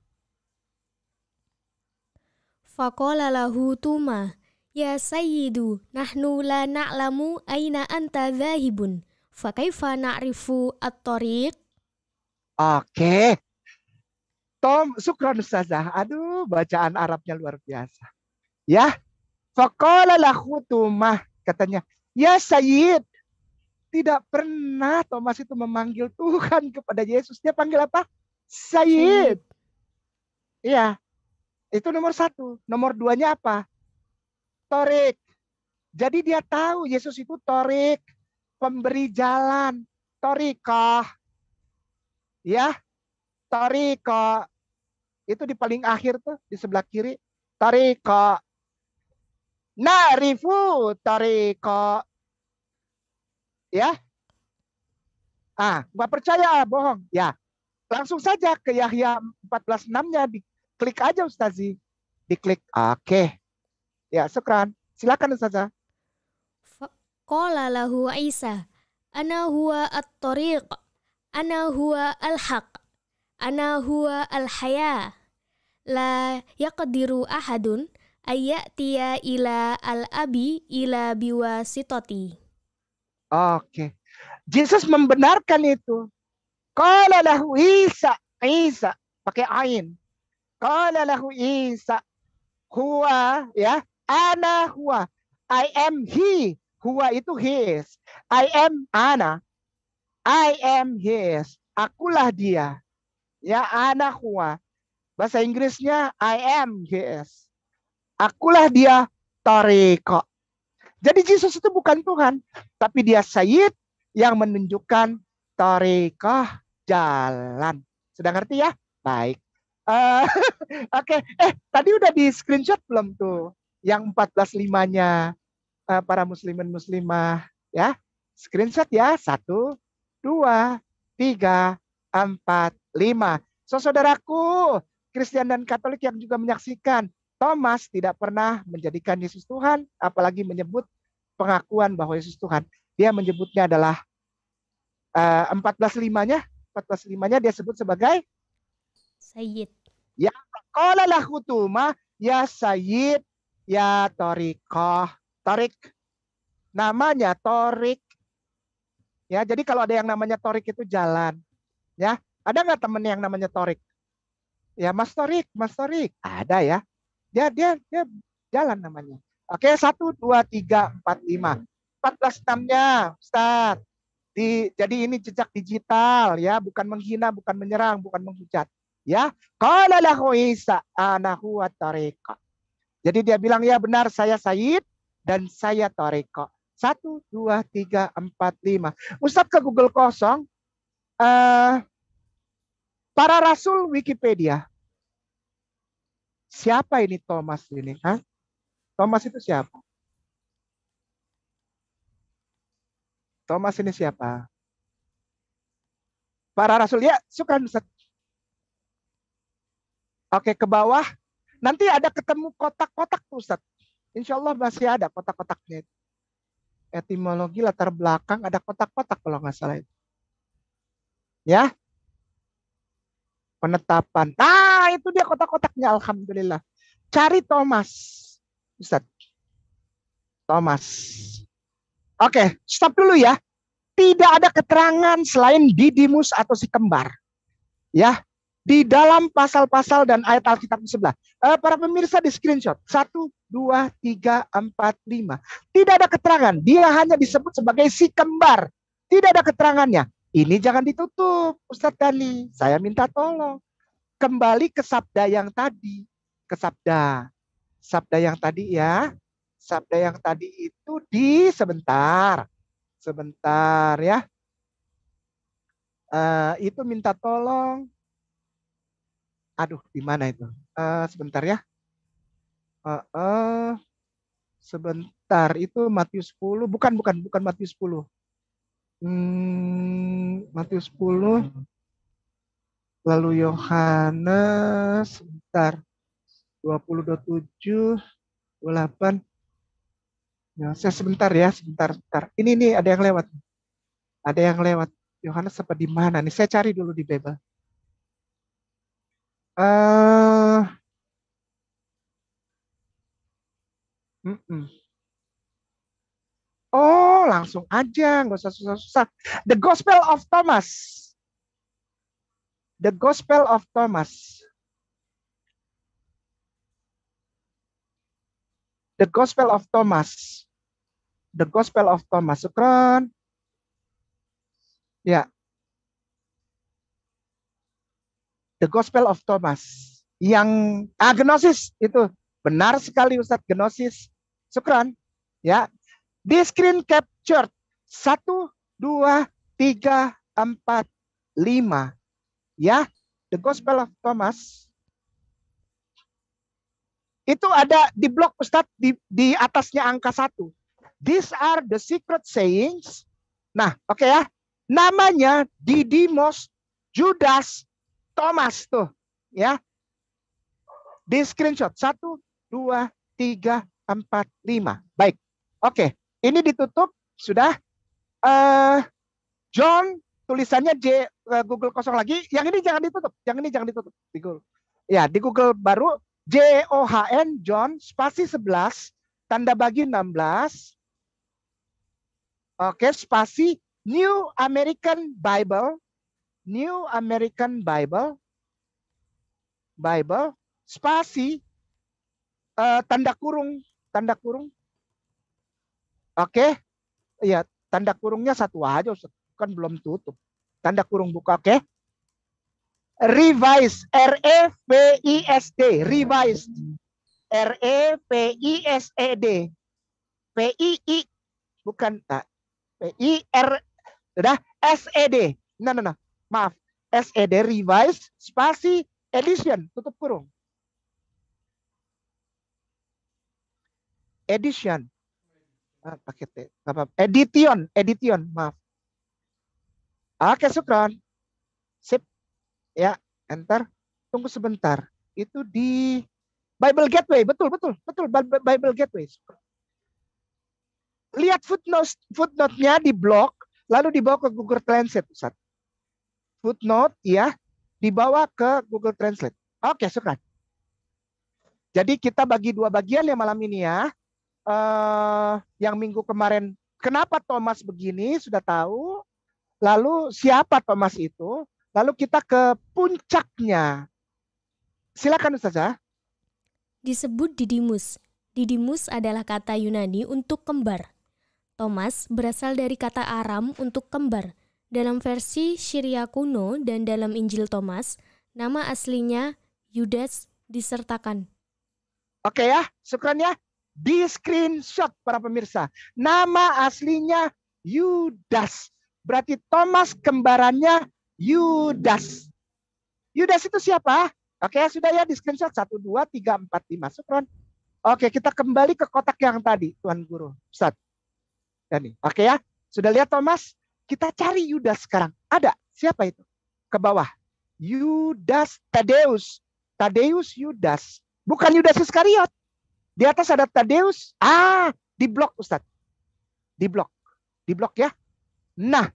Faqala lahu tuma Ya sayyidu, nahnu la na'lamu aina anta zahibun. Fakaifa na'rifu at-tariq? Oke, Tom Sukron Ustazah. Aduh, bacaan Arabnya luar biasa. Ya. Faqala lahu Tumah. Katanya, ya Sayyid. Tidak pernah Thomas itu memanggil Tuhan kepada Yesus. Dia panggil apa? Sayyid. Iya. Itu nomor satu. Nomor duanya apa? Torik. Jadi dia tahu Yesus itu torik. Pemberi jalan. Torikah. Ya tarika itu di paling akhir tuh di sebelah kiri tarika narifu tarika ya ah nggak percaya bohong ya langsung saja ke Yahya 14.6 nya klik aja Ustazi diklik oke okay. ya sekran silakan Ustazah Qala lahu Isa ana huwa at-tariq ana huwa al-haq Ana huwa al-haya. La yaqdiru ahadun ayatiya ila al-abi ila biwasitati. Oke. Yesus membenarkan itu. Qala lahu Isa, Isa pakai ain. Qala lahu Isa huwa ya, ana huwa. I am he. Huwa itu his. I am ana. I am his. Akulah dia. Ya anak huwa. Bahasa Inggrisnya I am GS. Akulah dia Toriko. Jadi Yesus itu bukan Tuhan. Tapi dia Sayyid yang menunjukkan Toriko jalan. Sudah ngerti ya? Baik. Uh, Oke, okay. eh tadi udah di screenshot belum tuh yang 14.5-nya uh, eh, para muslimin muslimah ya. Screenshot ya. Satu, dua, tiga, empat, 5. So, saudaraku, Kristen dan Katolik yang juga menyaksikan, Thomas tidak pernah menjadikan Yesus Tuhan, apalagi menyebut pengakuan bahwa Yesus Tuhan. Dia menyebutnya adalah uh, belas limanya, belas limanya dia sebut sebagai Sayyid. Ya, kalaulah khutuma ya Sayyid ya Torikoh. Torik. Namanya Torik. Ya, jadi kalau ada yang namanya Torik itu jalan. Ya, ada nggak temen yang namanya Torik? Ya Mas Torik, Mas Torik. Ada ya. Dia dia dia jalan namanya. Oke, satu, dua, tiga, empat, lima. Empat belas enamnya, Ustaz. Di, jadi ini jejak digital ya, bukan menghina, bukan menyerang, bukan menghujat. Ya, kalau lah Isa anahu wa Jadi dia bilang ya benar saya Said dan saya Toriko. Satu, dua, tiga, empat, lima. Ustadz ke Google kosong. Uh, Para rasul Wikipedia. Siapa ini Thomas ini? Hah? Thomas itu siapa? Thomas ini siapa? Para rasul ya, suka Oke, ke bawah. Nanti ada ketemu kotak-kotak pusat. Insya Allah masih ada kotak-kotaknya. Etimologi latar belakang ada kotak-kotak kalau nggak salah itu. Ya, penetapan. Nah, itu dia kotak-kotaknya alhamdulillah. Cari Thomas. Ustaz. Thomas. Oke, okay, stop dulu ya. Tidak ada keterangan selain Didimus atau si kembar. Ya, di dalam pasal-pasal dan ayat Alkitab di sebelah. Eh, para pemirsa di screenshot. Satu, dua, tiga, empat, lima. Tidak ada keterangan. Dia hanya disebut sebagai si kembar. Tidak ada keterangannya. Ini jangan ditutup, Ustadz Dani. Saya minta tolong. Kembali ke sabda yang tadi. Ke sabda. Sabda yang tadi ya. Sabda yang tadi itu di sebentar. Sebentar ya. Uh, itu minta tolong. Aduh, di mana itu? Uh, sebentar ya. Uh, uh, sebentar, itu Matius 10. Bukan, bukan, bukan Matius 10 hmm, Matius 10 lalu Yohanes sebentar 20 27 28 Ya, saya sebentar ya, sebentar, sebentar. Ini nih ada yang lewat. Ada yang lewat. Yohanes sempat di mana nih? Saya cari dulu di Bebel. Uh, mm -mm. Oh, langsung aja, nggak usah susah-susah. The Gospel of Thomas. The Gospel of Thomas. The Gospel of Thomas. The Gospel of Thomas. Sukron. Ya. The Gospel of Thomas. Yang ah, itu benar sekali Ustadz genosis. Sukron. Ya, di screen capture satu, dua, tiga, empat, lima. Ya, The Gospel of Thomas. Itu ada di blog Ustadz di, di atasnya angka satu. These are the secret sayings. Nah, oke okay ya. Namanya Didimos, Judas, Thomas tuh. Ya. Di screenshot. Satu, dua, tiga, empat, lima. Baik. Oke. Okay. Ini ditutup sudah uh, John tulisannya J uh, Google kosong lagi. Yang ini jangan ditutup. Yang ini jangan ditutup di Google. Ya, di Google baru J O H N John spasi 11 tanda bagi 16. Oke, okay, spasi New American Bible New American Bible Bible spasi uh, tanda kurung tanda kurung Oke. Iya, tanda kurungnya satu aja Ustaz. Kan belum tutup. Tanda kurung buka, oke. Revise R E V I S D, e, revised. R E V I S E D. P I I bukan tak. Ah, P I R sudah S E D. Nah, nah, nah. Maaf. S E D revised spasi edition tutup kurung. Edition Ah, pakai T. Apa? Edition, edition, maaf. Oke, Sukron. Sip. Ya, enter. Tunggu sebentar. Itu di Bible Gateway, betul, betul, betul, Bible Gateway. Lihat footnote footnote-nya di blog, lalu dibawa ke Google Translate, Ustaz. Footnote ya, dibawa ke Google Translate. Oke, Sukron. Jadi kita bagi dua bagian ya malam ini ya uh, yang minggu kemarin kenapa Thomas begini sudah tahu. Lalu siapa Thomas itu? Lalu kita ke puncaknya. Silakan saja. Disebut Didimus. Didimus adalah kata Yunani untuk kembar. Thomas berasal dari kata Aram untuk kembar. Dalam versi Syria kuno dan dalam Injil Thomas, nama aslinya Yudas disertakan. Oke ya, syukran ya di screenshot para pemirsa. Nama aslinya Yudas. Berarti Thomas kembarannya Yudas. Yudas itu siapa? Oke, sudah ya di screenshot satu dua tiga empat lima Sukron. Oke, kita kembali ke kotak yang tadi, Tuan Guru. Ustaz. Dani. Oke ya. Sudah lihat Thomas? Kita cari Yudas sekarang. Ada. Siapa itu? Ke bawah. Yudas Tadeus. Tadeus Yudas. Bukan Yudas Iskariot. Di atas ada Tadeus. Ah, di blok Ustadz. Di blok. Di blok ya. Nah,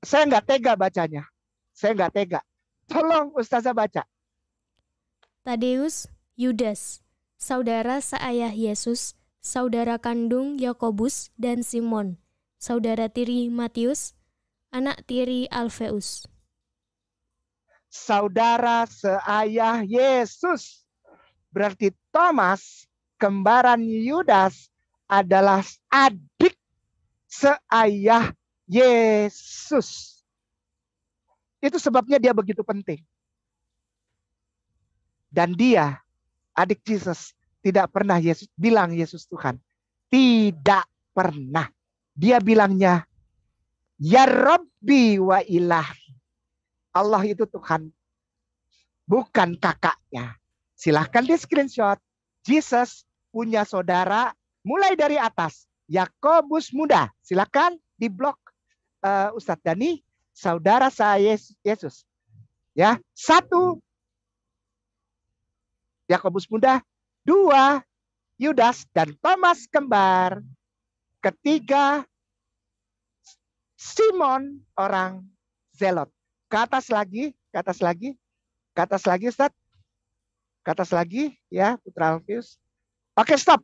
saya nggak tega bacanya. Saya nggak tega. Tolong Ustazah baca. Tadeus Yudas, saudara seayah Yesus, saudara kandung Yakobus dan Simon, saudara tiri Matius, anak tiri Alfeus. Saudara seayah Yesus, Berarti Thomas, kembaran Yudas adalah adik seayah Yesus. Itu sebabnya dia begitu penting. Dan dia, adik Yesus, tidak pernah Yesus bilang Yesus Tuhan. Tidak pernah. Dia bilangnya, Ya Rabbi wa ilahi. Allah itu Tuhan, bukan kakaknya. Silahkan di screenshot. Jesus punya saudara mulai dari atas. Yakobus muda. Silahkan di blok uh, eh, Ustadz Dani. Saudara saya Yesus. Ya, satu Yakobus muda, dua Yudas dan Thomas kembar, ketiga Simon orang Zelot. Ke atas lagi, ke atas lagi, ke atas lagi Ustadz ke atas lagi ya Putra Alfius. Oke stop.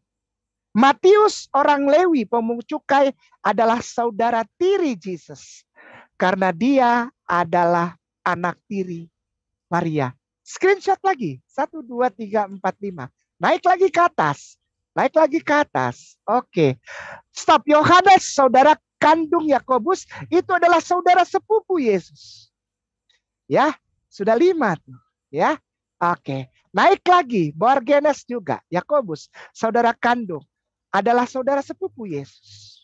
Matius orang Lewi pemungut cukai adalah saudara tiri Yesus karena dia adalah anak tiri Maria. Screenshot lagi. satu dua tiga empat lima Naik lagi ke atas. Naik lagi ke atas. Oke. Stop. Yohanes saudara kandung Yakobus itu adalah saudara sepupu Yesus. Ya, sudah lima tuh, ya. Oke. Naik lagi, Borgenes juga, Yakobus, saudara kandung, adalah saudara sepupu Yesus.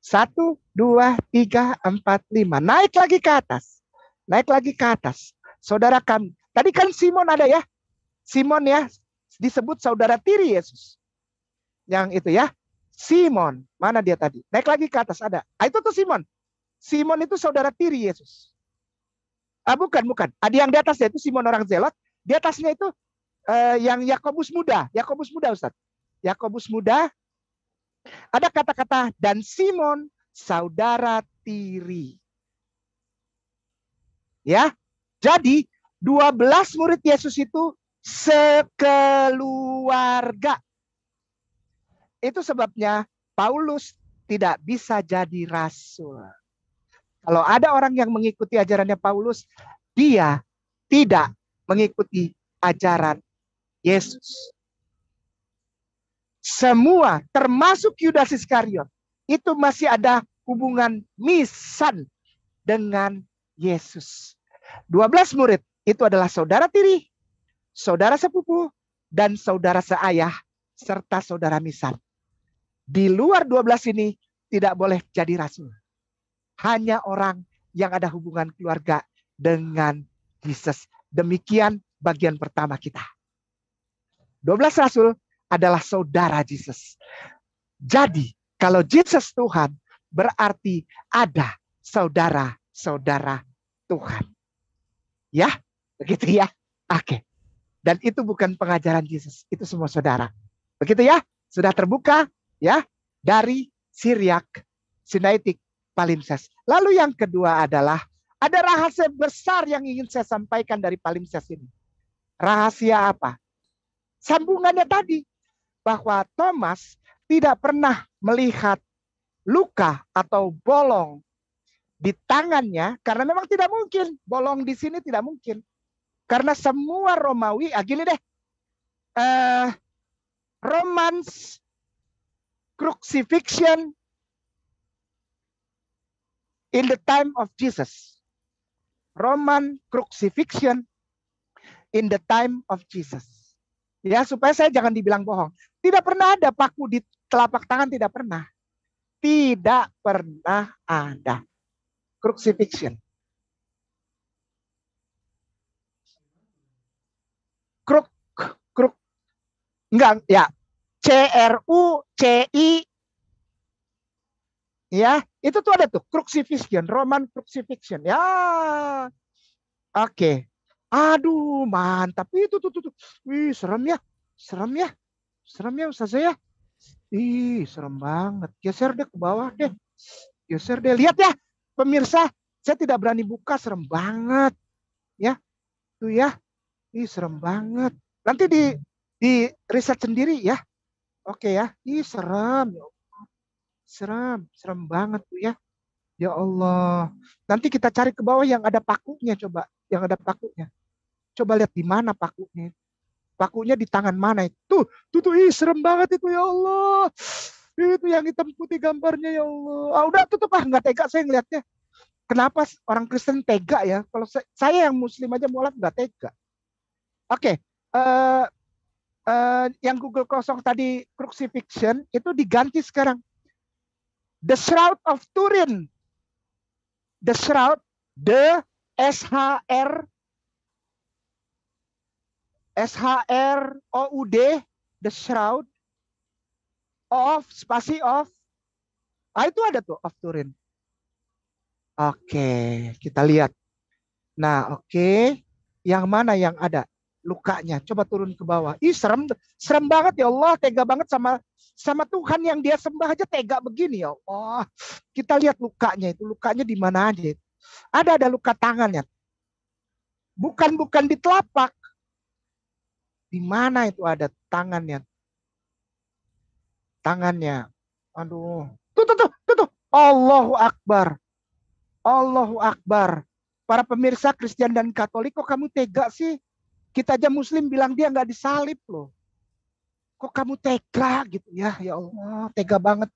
Satu, dua, tiga, empat, lima. Naik lagi ke atas. Naik lagi ke atas. Saudara kan Tadi kan Simon ada ya. Simon ya. Disebut saudara tiri Yesus. Yang itu ya. Simon. Mana dia tadi? Naik lagi ke atas ada. Ah, itu tuh Simon. Simon itu saudara tiri Yesus. Ah, bukan, bukan. Ada ah, yang di atas itu Simon orang Zelot. Di atasnya itu eh, yang Yakobus muda, Yakobus muda Ustaz. Yakobus muda ada kata-kata dan Simon saudara tiri. Ya. Jadi 12 murid Yesus itu sekeluarga. Itu sebabnya Paulus tidak bisa jadi rasul. Kalau ada orang yang mengikuti ajarannya Paulus, dia tidak mengikuti ajaran Yesus. Semua termasuk Yudas Iskariot itu masih ada hubungan misan dengan Yesus. 12 murid itu adalah saudara tiri, saudara sepupu, dan saudara seayah, serta saudara misan. Di luar 12 ini tidak boleh jadi rasul. Hanya orang yang ada hubungan keluarga dengan Yesus. Demikian bagian pertama kita. 12 rasul adalah saudara Jesus. Jadi, kalau Jesus Tuhan, berarti ada saudara-saudara Tuhan. Ya, begitu ya. Oke. Dan itu bukan pengajaran Yesus, itu semua saudara. Begitu ya? Sudah terbuka ya dari Siriak, Sinaitik, Palimpsest. Lalu yang kedua adalah ada rahasia besar yang ingin saya sampaikan dari Palimpsest ini. Rahasia apa? sambungannya tadi bahwa Thomas tidak pernah melihat luka atau bolong di tangannya karena memang tidak mungkin bolong di sini tidak mungkin karena semua Romawi ah deh eh, romans crucifixion in the time of Jesus Roman crucifixion in the time of Jesus ya supaya saya jangan dibilang bohong. Tidak pernah ada paku di telapak tangan, tidak pernah. Tidak pernah ada. Crucifixion. Kruk, kruk. Enggak, ya. C R U C I ya itu tuh ada tuh crucifixion Roman crucifixion ya oke Aduh, mantap itu tuh tuh tuh. Wih, serem ya. Serem ya. Serem ya Ustaz saya. Ih, serem banget. Geser deh ke bawah deh. Geser deh. Lihat ya, pemirsa. Saya tidak berani buka, serem banget. Ya. Tuh ya. Ih, serem banget. Nanti di di riset sendiri ya. Oke ya. Ih, serem. Ya serem, serem banget tuh ya. Ya Allah. Nanti kita cari ke bawah yang ada pakunya coba yang ada pakunya. Coba lihat di mana pakunya. Pakunya di tangan mana itu? Tuh, tuh, ih, serem banget itu ya Allah. Itu yang hitam putih gambarnya ya Allah. Ah, udah tutup ah, nggak tega saya ngelihatnya. Kenapa orang Kristen tega ya? Kalau saya, saya yang Muslim aja mualaf nggak tega. Oke, okay. uh, eh, uh, eh, yang Google kosong tadi crucifixion itu diganti sekarang. The Shroud of Turin. The Shroud, the SHR SHR OUD the shroud of spasi of ah itu ada tuh of Turin. Oke, kita lihat. Nah, oke. Yang mana yang ada lukanya? Coba turun ke bawah. Ih, serem serem banget ya Allah, tega banget sama sama Tuhan yang dia sembah aja tega begini ya Oh, Kita lihat lukanya itu, lukanya di mana aja itu. Ada ada luka tangannya. Bukan bukan di telapak. Di mana itu ada tangannya? Tangannya. Aduh. Tuh tuh tuh tuh. tuh. Allahu Akbar. Allahu Akbar. Para pemirsa Kristen dan Katolik kok kamu tega sih? Kita aja Muslim bilang dia nggak disalib loh. Kok kamu tega gitu ya? Ya Allah, tega banget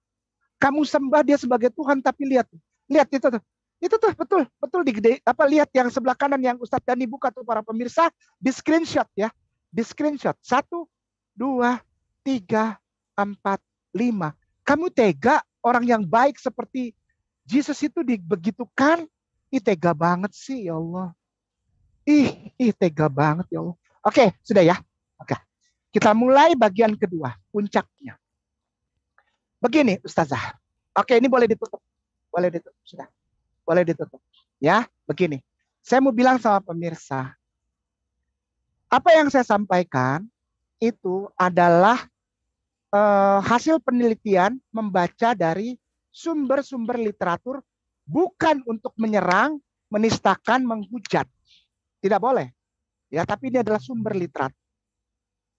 kamu sembah dia sebagai Tuhan tapi lihat lihat itu tuh itu tuh betul, betul di apa lihat yang sebelah kanan yang Ustadz Dani buka tuh para pemirsa di screenshot ya. Di screenshot. Satu, dua, tiga, empat, lima. Kamu tega orang yang baik seperti Yesus itu dibegitukan. Ih tega banget sih ya Allah. Ih, ih tega banget ya Allah. Oke, sudah ya. Oke. Kita mulai bagian kedua, puncaknya. Begini Ustazah. Oke, ini boleh ditutup. Boleh ditutup, sudah. Boleh ditutup. Ya, begini. Saya mau bilang sama pemirsa, apa yang saya sampaikan itu adalah eh, hasil penelitian membaca dari sumber-sumber literatur bukan untuk menyerang, menistakan, menghujat. Tidak boleh. Ya, tapi ini adalah sumber literatur.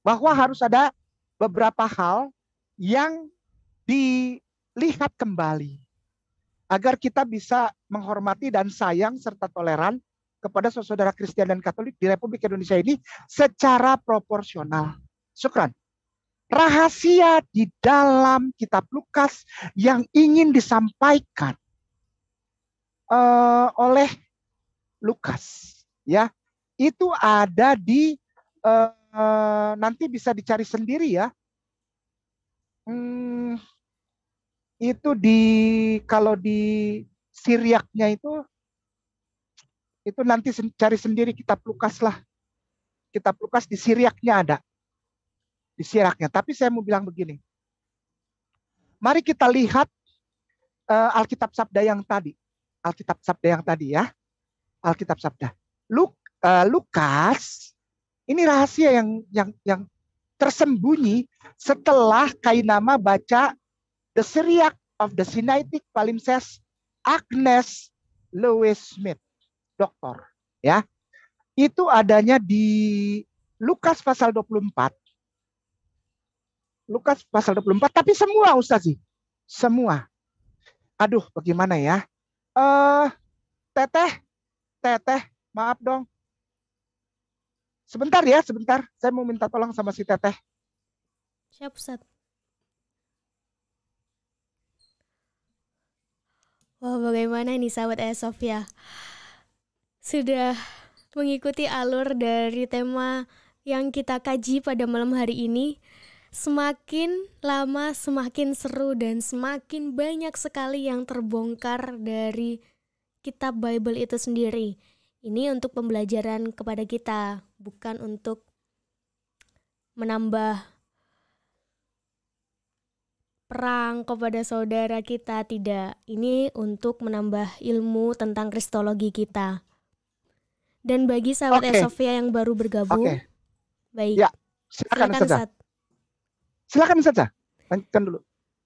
Bahwa harus ada beberapa hal yang dilihat kembali agar kita bisa menghormati dan sayang serta toleran kepada saudara Kristen dan Katolik di Republik Indonesia ini secara proporsional. Syukran. Rahasia di dalam kitab Lukas yang ingin disampaikan uh, oleh Lukas ya itu ada di uh, uh, nanti bisa dicari sendiri ya. Hmm, itu di kalau di Siriaknya itu itu nanti cari sendiri kitab Lukas lah. Kitab Lukas di Siriaknya ada. Di Siriaknya. Tapi saya mau bilang begini. Mari kita lihat uh, Alkitab Sabda yang tadi. Alkitab Sabda yang tadi ya. Alkitab Sabda. Luk, uh, Lukas ini rahasia yang yang yang tersembunyi setelah Kainama baca the Syriac of the Sinaitic Palimpsest Agnes Lewis Smith, doktor. Ya, itu adanya di Lukas pasal 24. Lukas pasal 24, tapi semua Ustazi, semua. Aduh, bagaimana ya? Eh, uh, teteh, teteh, maaf dong. Sebentar ya, sebentar. Saya mau minta tolong sama si teteh. Siap, Ustaz. Wah, bagaimana nih sahabat Esop ya? Sudah mengikuti alur dari tema yang kita kaji pada malam hari ini. Semakin lama semakin seru dan semakin banyak sekali yang terbongkar dari kitab Bible itu sendiri. Ini untuk pembelajaran kepada kita, bukan untuk menambah perang kepada saudara kita, tidak. Ini untuk menambah ilmu tentang kristologi kita. Dan bagi sahabat okay. Sofia yang baru bergabung, okay. baik. Ya, silakan, silakan saja. Silakan saja. Lanjutkan dulu.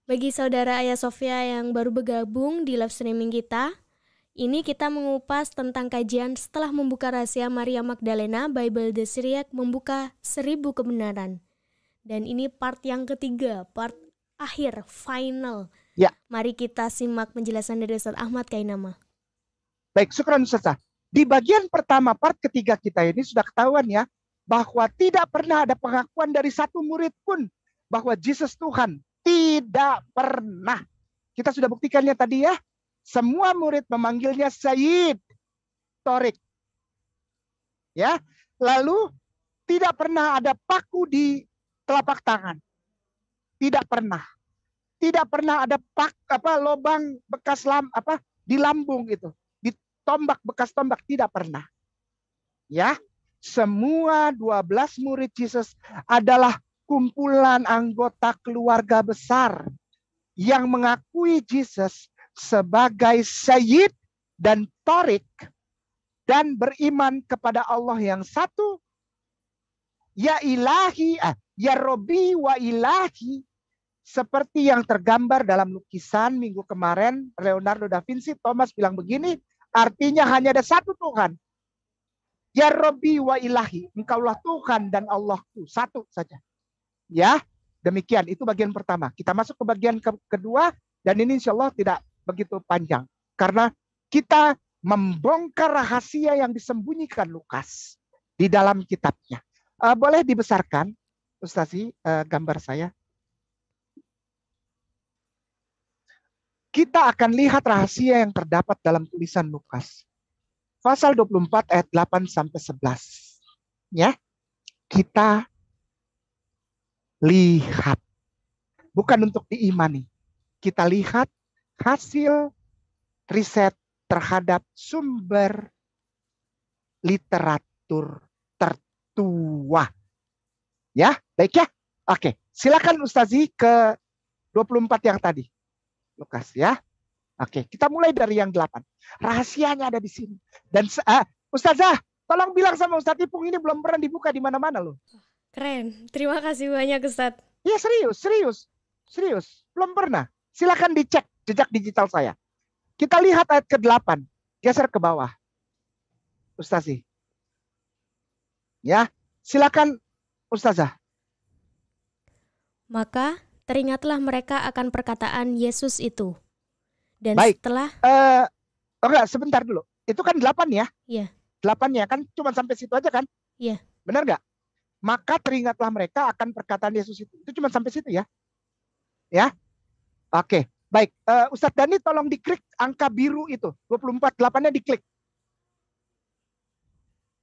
Bagi saudara Ayah Sofia yang baru bergabung di live streaming kita, ini kita mengupas tentang kajian setelah membuka rahasia Maria Magdalena, Bible The Syriac membuka seribu kebenaran. Dan ini part yang ketiga, part akhir final. Ya. Mari kita simak penjelasan dari Ustaz Ahmad Kainama. Baik, syukran Ustaz. Di bagian pertama part ketiga kita ini sudah ketahuan ya bahwa tidak pernah ada pengakuan dari satu murid pun bahwa Yesus Tuhan. Tidak pernah. Kita sudah buktikannya tadi ya. Semua murid memanggilnya Sayyid Torik. Ya. Lalu tidak pernah ada paku di telapak tangan. Tidak pernah. Tidak pernah ada pak apa lobang bekas lam apa di lambung itu, di tombak bekas tombak tidak pernah. Ya, semua 12 murid Yesus adalah kumpulan anggota keluarga besar yang mengakui Yesus sebagai Sayyid dan Torik dan beriman kepada Allah yang satu ya ilahi ah, ya robi wa ilahi seperti yang tergambar dalam lukisan minggu kemarin Leonardo da Vinci Thomas bilang begini artinya hanya ada satu Tuhan ya Robi wa ilahi engkaulah Tuhan dan Allahku satu saja ya demikian itu bagian pertama kita masuk ke bagian ke kedua dan ini insya Allah tidak begitu panjang karena kita membongkar rahasia yang disembunyikan Lukas di dalam kitabnya uh, boleh dibesarkan Ustazi uh, eh, gambar saya kita akan lihat rahasia yang terdapat dalam tulisan Lukas. Pasal 24 ayat 8 sampai 11. Ya. Kita lihat. Bukan untuk diimani. Kita lihat hasil riset terhadap sumber literatur tertua. Ya, baik ya. Oke, silakan Ustazi ke 24 yang tadi. Lukas ya. Oke, kita mulai dari yang delapan. Rahasianya ada di sini. Dan uh, Ustazah, tolong bilang sama Ustaz Ipung ini belum pernah dibuka di mana-mana loh. Keren. Terima kasih banyak Ustaz. Iya serius, serius. Serius. Belum pernah. Silakan dicek jejak digital saya. Kita lihat ayat ke-8. Geser ke bawah. Ustazi. Ya, silakan Ustazah. Maka teringatlah mereka akan perkataan Yesus itu. Dan Baik. setelah uh, enggak sebentar dulu. Itu kan delapan ya? Iya. Delapan ya kan cuma sampai situ aja kan? Iya. Benar nggak? Maka teringatlah mereka akan perkataan Yesus itu. Itu cuma sampai situ ya? Ya. Oke. Okay. Baik, uh, Ustadz Dani tolong diklik angka biru itu. 24 8-nya diklik.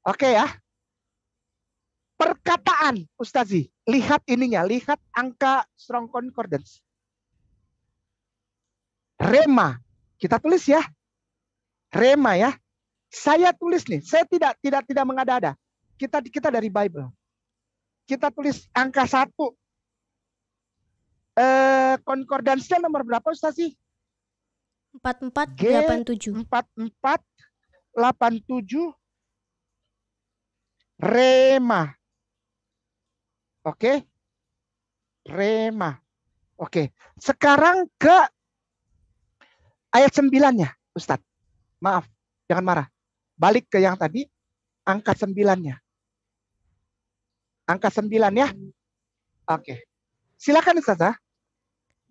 Oke okay ya perkataan Ustazi. Lihat ininya, lihat angka strong concordance. Rema, kita tulis ya. Rema ya. Saya tulis nih, saya tidak tidak tidak mengada-ada. Kita kita dari Bible. Kita tulis angka satu. Eh, konkordansinya nomor berapa Ustazi? 44 empat empat delapan tujuh Rema Oke. Okay? Rema. Oke. Okay. Sekarang ke ayat sembilannya, Ustadz. Ustaz. Maaf, jangan marah. Balik ke yang tadi, angka sembilannya, Angka 9 ya. Oke. Okay. Silakan Ustazah.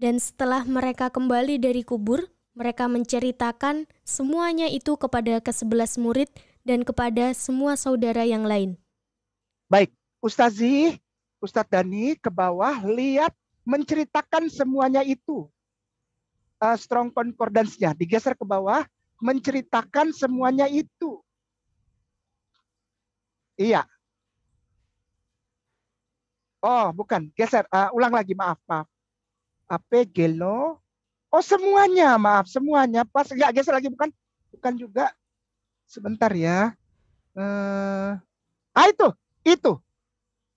Dan setelah mereka kembali dari kubur, mereka menceritakan semuanya itu kepada ke kesebelas murid dan kepada semua saudara yang lain. Baik, Ustazih, Ustadz Dani ke bawah lihat menceritakan semuanya itu uh, strong concordance-nya digeser ke bawah menceritakan semuanya itu iya oh bukan geser uh, ulang lagi maaf maaf AP Gelo oh semuanya maaf semuanya pas enggak geser lagi bukan bukan juga sebentar ya uh, ah itu itu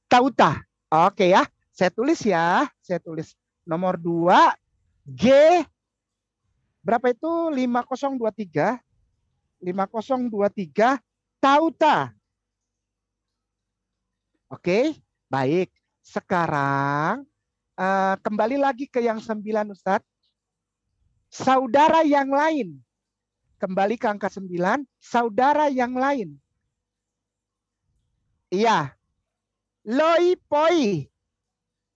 tauta Oke ya, saya tulis ya, saya tulis nomor 2 G berapa itu 5023 5023 Tauta. Oke, baik. Sekarang uh, kembali lagi ke yang sembilan Ustadz. Saudara yang lain. Kembali ke angka sembilan. Saudara yang lain. Iya, Loi Poi.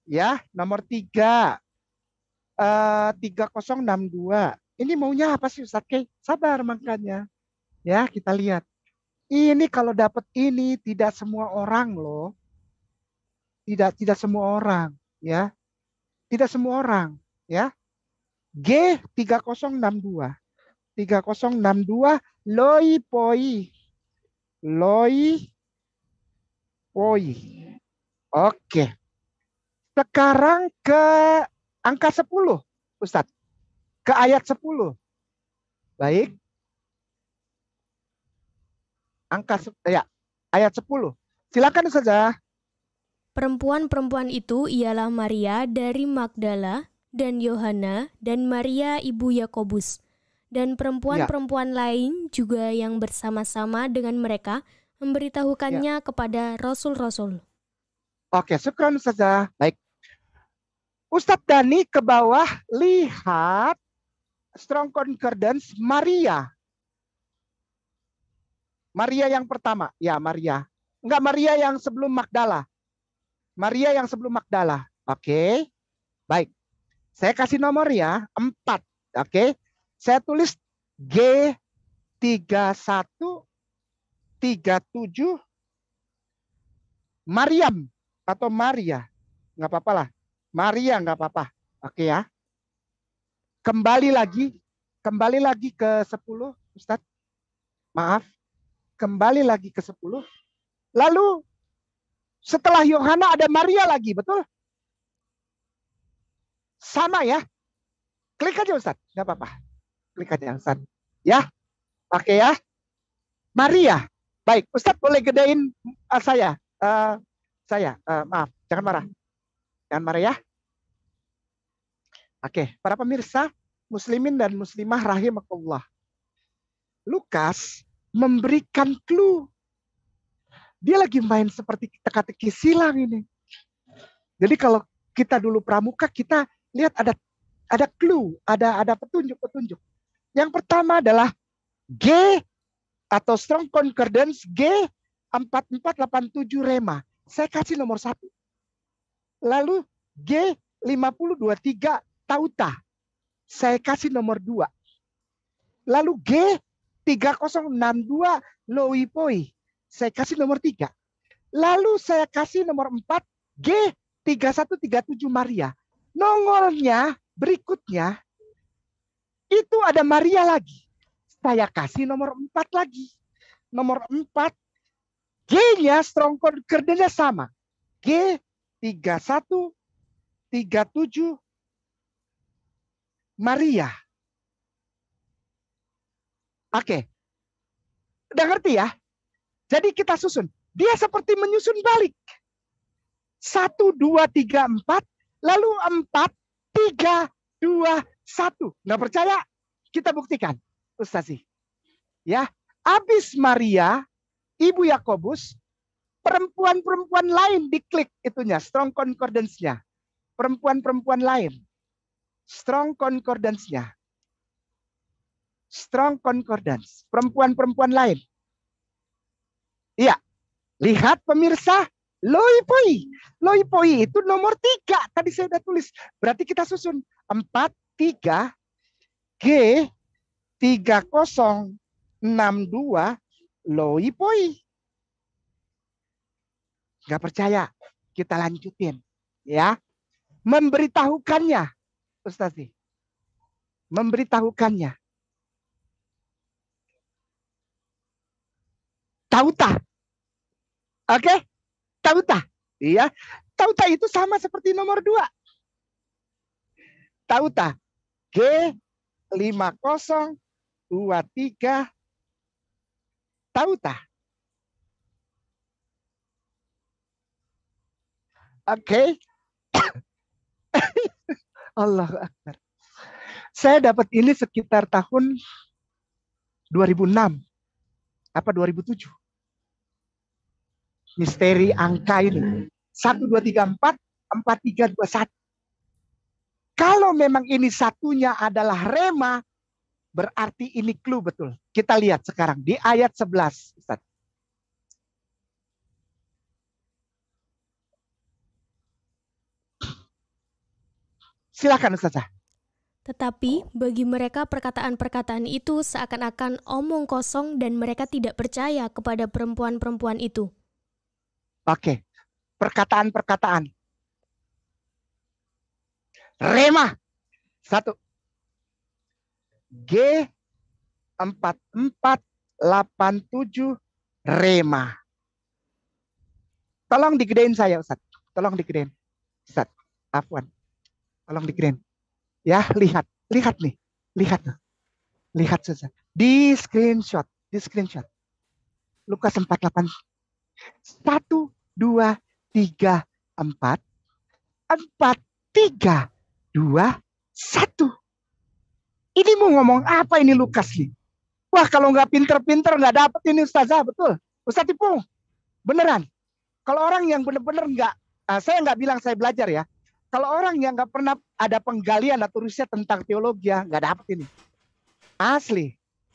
Ya, nomor tiga. Uh, eh, 3062. Ini maunya apa sih Ustadz Kay? Sabar makanya. Ya, kita lihat. Ini kalau dapat ini tidak semua orang loh. Tidak tidak semua orang, ya. Tidak semua orang, ya. G 3062. 3062 Loi Poi. Loi Poi. Oke. Sekarang ke angka 10, Ustadz. Ke ayat 10. Baik. Angka eh, ya, ayat 10. Silakan saja. Perempuan-perempuan itu ialah Maria dari Magdala dan Yohana dan Maria ibu Yakobus dan ya. perempuan-perempuan ya. lain juga yang bersama-sama dengan mereka memberitahukannya ya. kepada rasul-rasul. Oke, syukur saja. Baik. Ustadz Dani ke bawah lihat strong concordance Maria. Maria yang pertama. Ya, Maria. Enggak Maria yang sebelum Magdala. Maria yang sebelum Magdala. Oke. Baik. Saya kasih nomor ya, empat. Oke. Saya tulis G 31 37 Mariam atau Maria. Nggak apa-apa lah. Maria nggak apa-apa. Oke ya. Kembali lagi. Kembali lagi ke 10, Ustadz. Maaf. Kembali lagi ke 10. Lalu setelah Yohana ada Maria lagi, betul? Sama ya. Klik aja Ustaz, nggak apa-apa. Klik aja Ustaz. Ya, oke ya. Maria. Baik, Ustaz boleh gedein eh, saya. Uh, saya. Uh, maaf, jangan marah. Hmm. Jangan marah ya. Oke, para pemirsa, muslimin dan muslimah rahimakumullah. Lukas memberikan clue. Dia lagi main seperti teka-teki silang ini. Jadi kalau kita dulu pramuka, kita lihat ada ada clue, ada ada petunjuk-petunjuk. Yang pertama adalah G atau strong concordance G 4487 rema. Saya kasih nomor satu. Lalu G5023 Tauta. Saya kasih nomor dua. Lalu G3062 Loipoi. Saya kasih nomor tiga. Lalu saya kasih nomor empat G3137 Maria. Nongolnya berikutnya itu ada Maria lagi. Saya kasih nomor empat lagi. Nomor empat G-nya strong kerdenya sama. G 31 37 Maria. Oke. Okay. Udah ngerti ya? Jadi kita susun. Dia seperti menyusun balik. 1, 2, 3, 4. Lalu 4, 3, 2, 1. Enggak percaya? Kita buktikan. Ustaz sih. Ya. habis Maria, Ibu Yakobus, perempuan-perempuan lain diklik itunya, strong concordance-nya. Perempuan-perempuan lain. Strong concordance-nya. Strong concordance. Perempuan-perempuan lain. Iya. Lihat pemirsa, loipoi. Loipoi itu nomor tiga. Tadi saya sudah tulis. Berarti kita susun. Empat, tiga, G, tiga kosong, enam dua, Loi iya, poi. Gak percaya? Kita lanjutin. Ya. Memberitahukannya. Ustazi. Memberitahukannya. Tauta. Oke? tahu Tauta. Iya. Tauta itu sama seperti nomor dua. Tauta. G 5023 tahu tak? Oke. Okay. Allahu Akbar. Saya dapat ini sekitar tahun 2006 apa 2007. Misteri angka ini. 1 2 3 4 4 3 2 1. Kalau memang ini satunya adalah rema, Berarti ini clue betul. Kita lihat sekarang di ayat 11, Ustaz. Silakan Ustaz. Tetapi bagi mereka perkataan-perkataan itu seakan-akan omong kosong dan mereka tidak percaya kepada perempuan-perempuan itu. Oke, perkataan-perkataan. Rema, satu. G 4487 Rema. Tolong digedein saya Ustaz. Tolong digedein. Ustaz, afwan. Tolong digedein. Ya, lihat. Lihat nih. Lihat. Lihat saja. Di screenshot, di screenshot. Lukas 48 1 2 3 4 4 3 2 1 ini mau ngomong apa ini Lukas nih? Wah kalau nggak pinter-pinter nggak dapet ini Ustazah, betul. Ustaz tipu, beneran. Kalau orang yang bener-bener nggak, uh, saya nggak bilang saya belajar ya. Kalau orang yang nggak pernah ada penggalian atau riset tentang teologi ya, nggak dapet ini. Asli.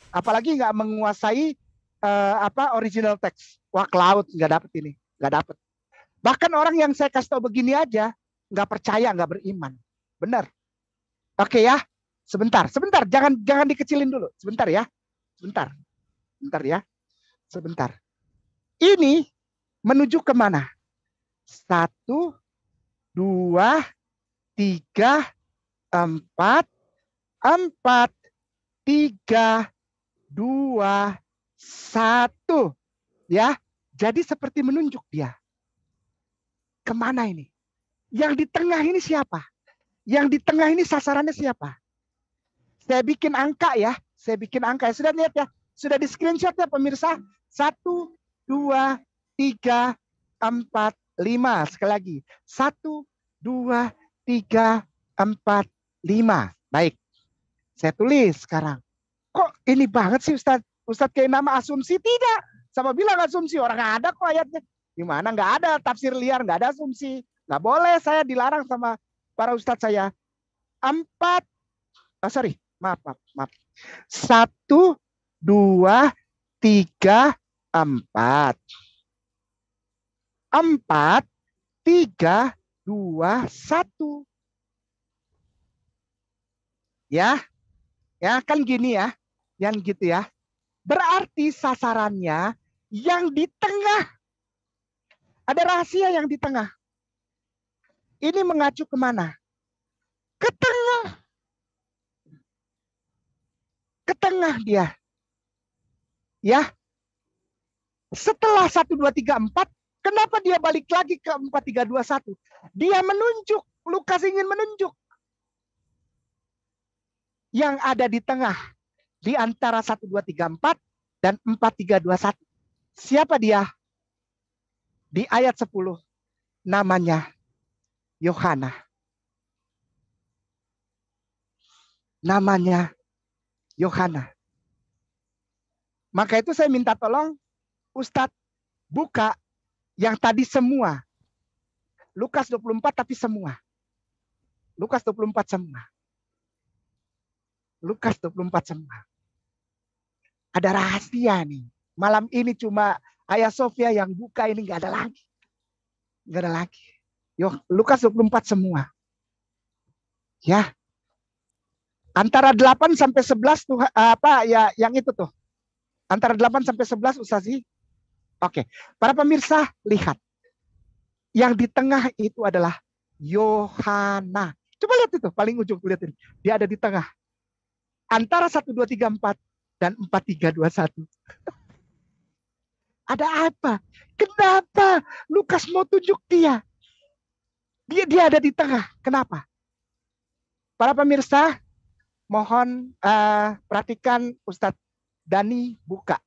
Apalagi nggak menguasai uh, apa original text. Wah laut nggak dapet ini, nggak dapet. Bahkan orang yang saya kasih tau begini aja nggak percaya, nggak beriman. bener. Oke okay, ya. Sebentar, sebentar, jangan jangan dikecilin dulu. Sebentar ya. Sebentar. Sebentar ya. Sebentar. Ini menuju kemana? Satu, dua, tiga, empat, empat, tiga, dua, satu. Ya, jadi seperti menunjuk dia. Kemana ini? Yang di tengah ini siapa? Yang di tengah ini sasarannya siapa? Saya bikin angka ya. Saya bikin angka. Ya. Sudah lihat ya. Sudah di screenshot ya pemirsa. Satu, dua, tiga, empat, lima. Sekali lagi. Satu, dua, tiga, empat, lima. Baik. Saya tulis sekarang. Kok ini banget sih Ustadz? Ustadz kayak nama asumsi? Tidak. Sama bilang asumsi. Orang ada kok ayatnya. Gimana? Nggak ada tafsir liar. Nggak ada asumsi. Nggak boleh saya dilarang sama para ustadz saya. Empat, oh sorry, maaf, maaf, maaf. Satu, dua, tiga, empat. Empat, tiga, dua, satu. Ya, ya kan gini ya, yang gitu ya. Berarti sasarannya yang di tengah. Ada rahasia yang di tengah. Ini mengacu kemana? Ke tengah ke tengah dia. Ya. Setelah 1 2 3 4, kenapa dia balik lagi ke 4 3 2 1? Dia menunjuk, Lukas ingin menunjuk yang ada di tengah di antara 1 2 3 4 dan 4 3 2 1. Siapa dia? Di ayat 10 namanya Yohana. Namanya Yohana. Maka itu saya minta tolong Ustadz buka yang tadi semua. Lukas 24 tapi semua. Lukas 24 semua. Lukas 24 semua. Ada rahasia nih. Malam ini cuma Ayah Sofia yang buka ini nggak ada lagi. Nggak ada lagi. Yo, Lukas 24 semua. Ya, Antara 8 sampai 11 tuh eh, apa ya yang itu tuh. Antara 8 sampai 11 Ustazi. Oke. Para pemirsa lihat. Yang di tengah itu adalah Yohana. Coba lihat itu paling ujung lihat ini. Dia ada di tengah. Antara 1 2 3 4 dan 4 3 2 1. ada apa? Kenapa Lukas mau tunjuk dia? Dia dia ada di tengah. Kenapa? Para pemirsa, mohon uh, perhatikan Ustadz Dani buka.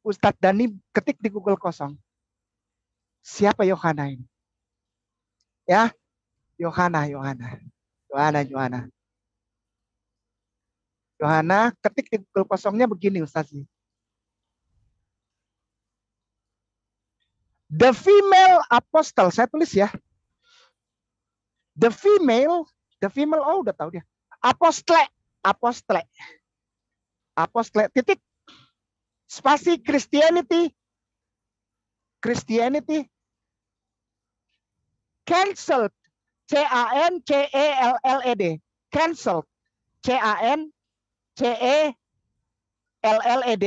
Ustadz Dani ketik di Google kosong. Siapa Yohana ini? Ya, Yohana, Yohana. Yohana, Yohana. Yohana, ketik di Google kosongnya begini Ustadz. The female apostle, saya tulis ya. The female, the female, oh udah tahu dia apostle apostle apostle titik spasi Christianity Christianity cancelled C A N C E L L E D cancelled C A N C E L L E D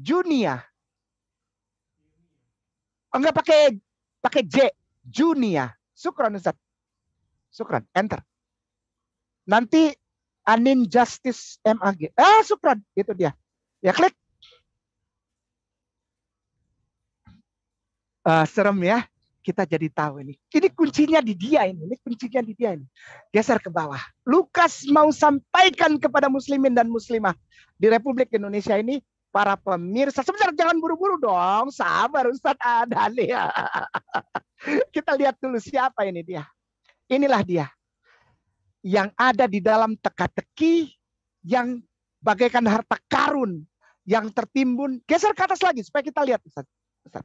Junia oh, enggak pakai pakai J Junia Sukron Ustaz Sukron enter Nanti Anin Justice MAG. Ah, supran itu dia. Ya klik. Uh, serem ya. Kita jadi tahu ini. Ini kuncinya di dia ini. Ini kuncinya di dia ini. Geser ke bawah. Lukas mau sampaikan kepada muslimin dan muslimah di Republik Indonesia ini para pemirsa. Sebentar jangan buru-buru dong. Sabar Ustaz ada Kita lihat dulu siapa ini dia. Inilah dia yang ada di dalam teka-teki yang bagaikan harta karun yang tertimbun. Geser ke atas lagi supaya kita lihat Ustaz. Ustaz.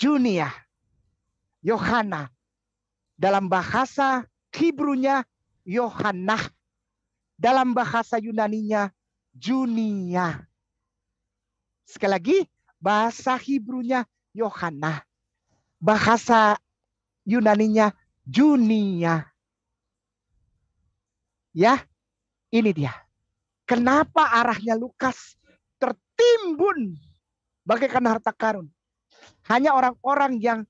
Junia, Yohana, dalam bahasa Hebrunya Yohana. dalam bahasa Yunaninya Junia. Sekali lagi, bahasa Hebrunya Yohana. bahasa Yunaninya Junia, Ya, ini dia. Kenapa arahnya Lukas tertimbun bagaikan harta karun? Hanya orang-orang yang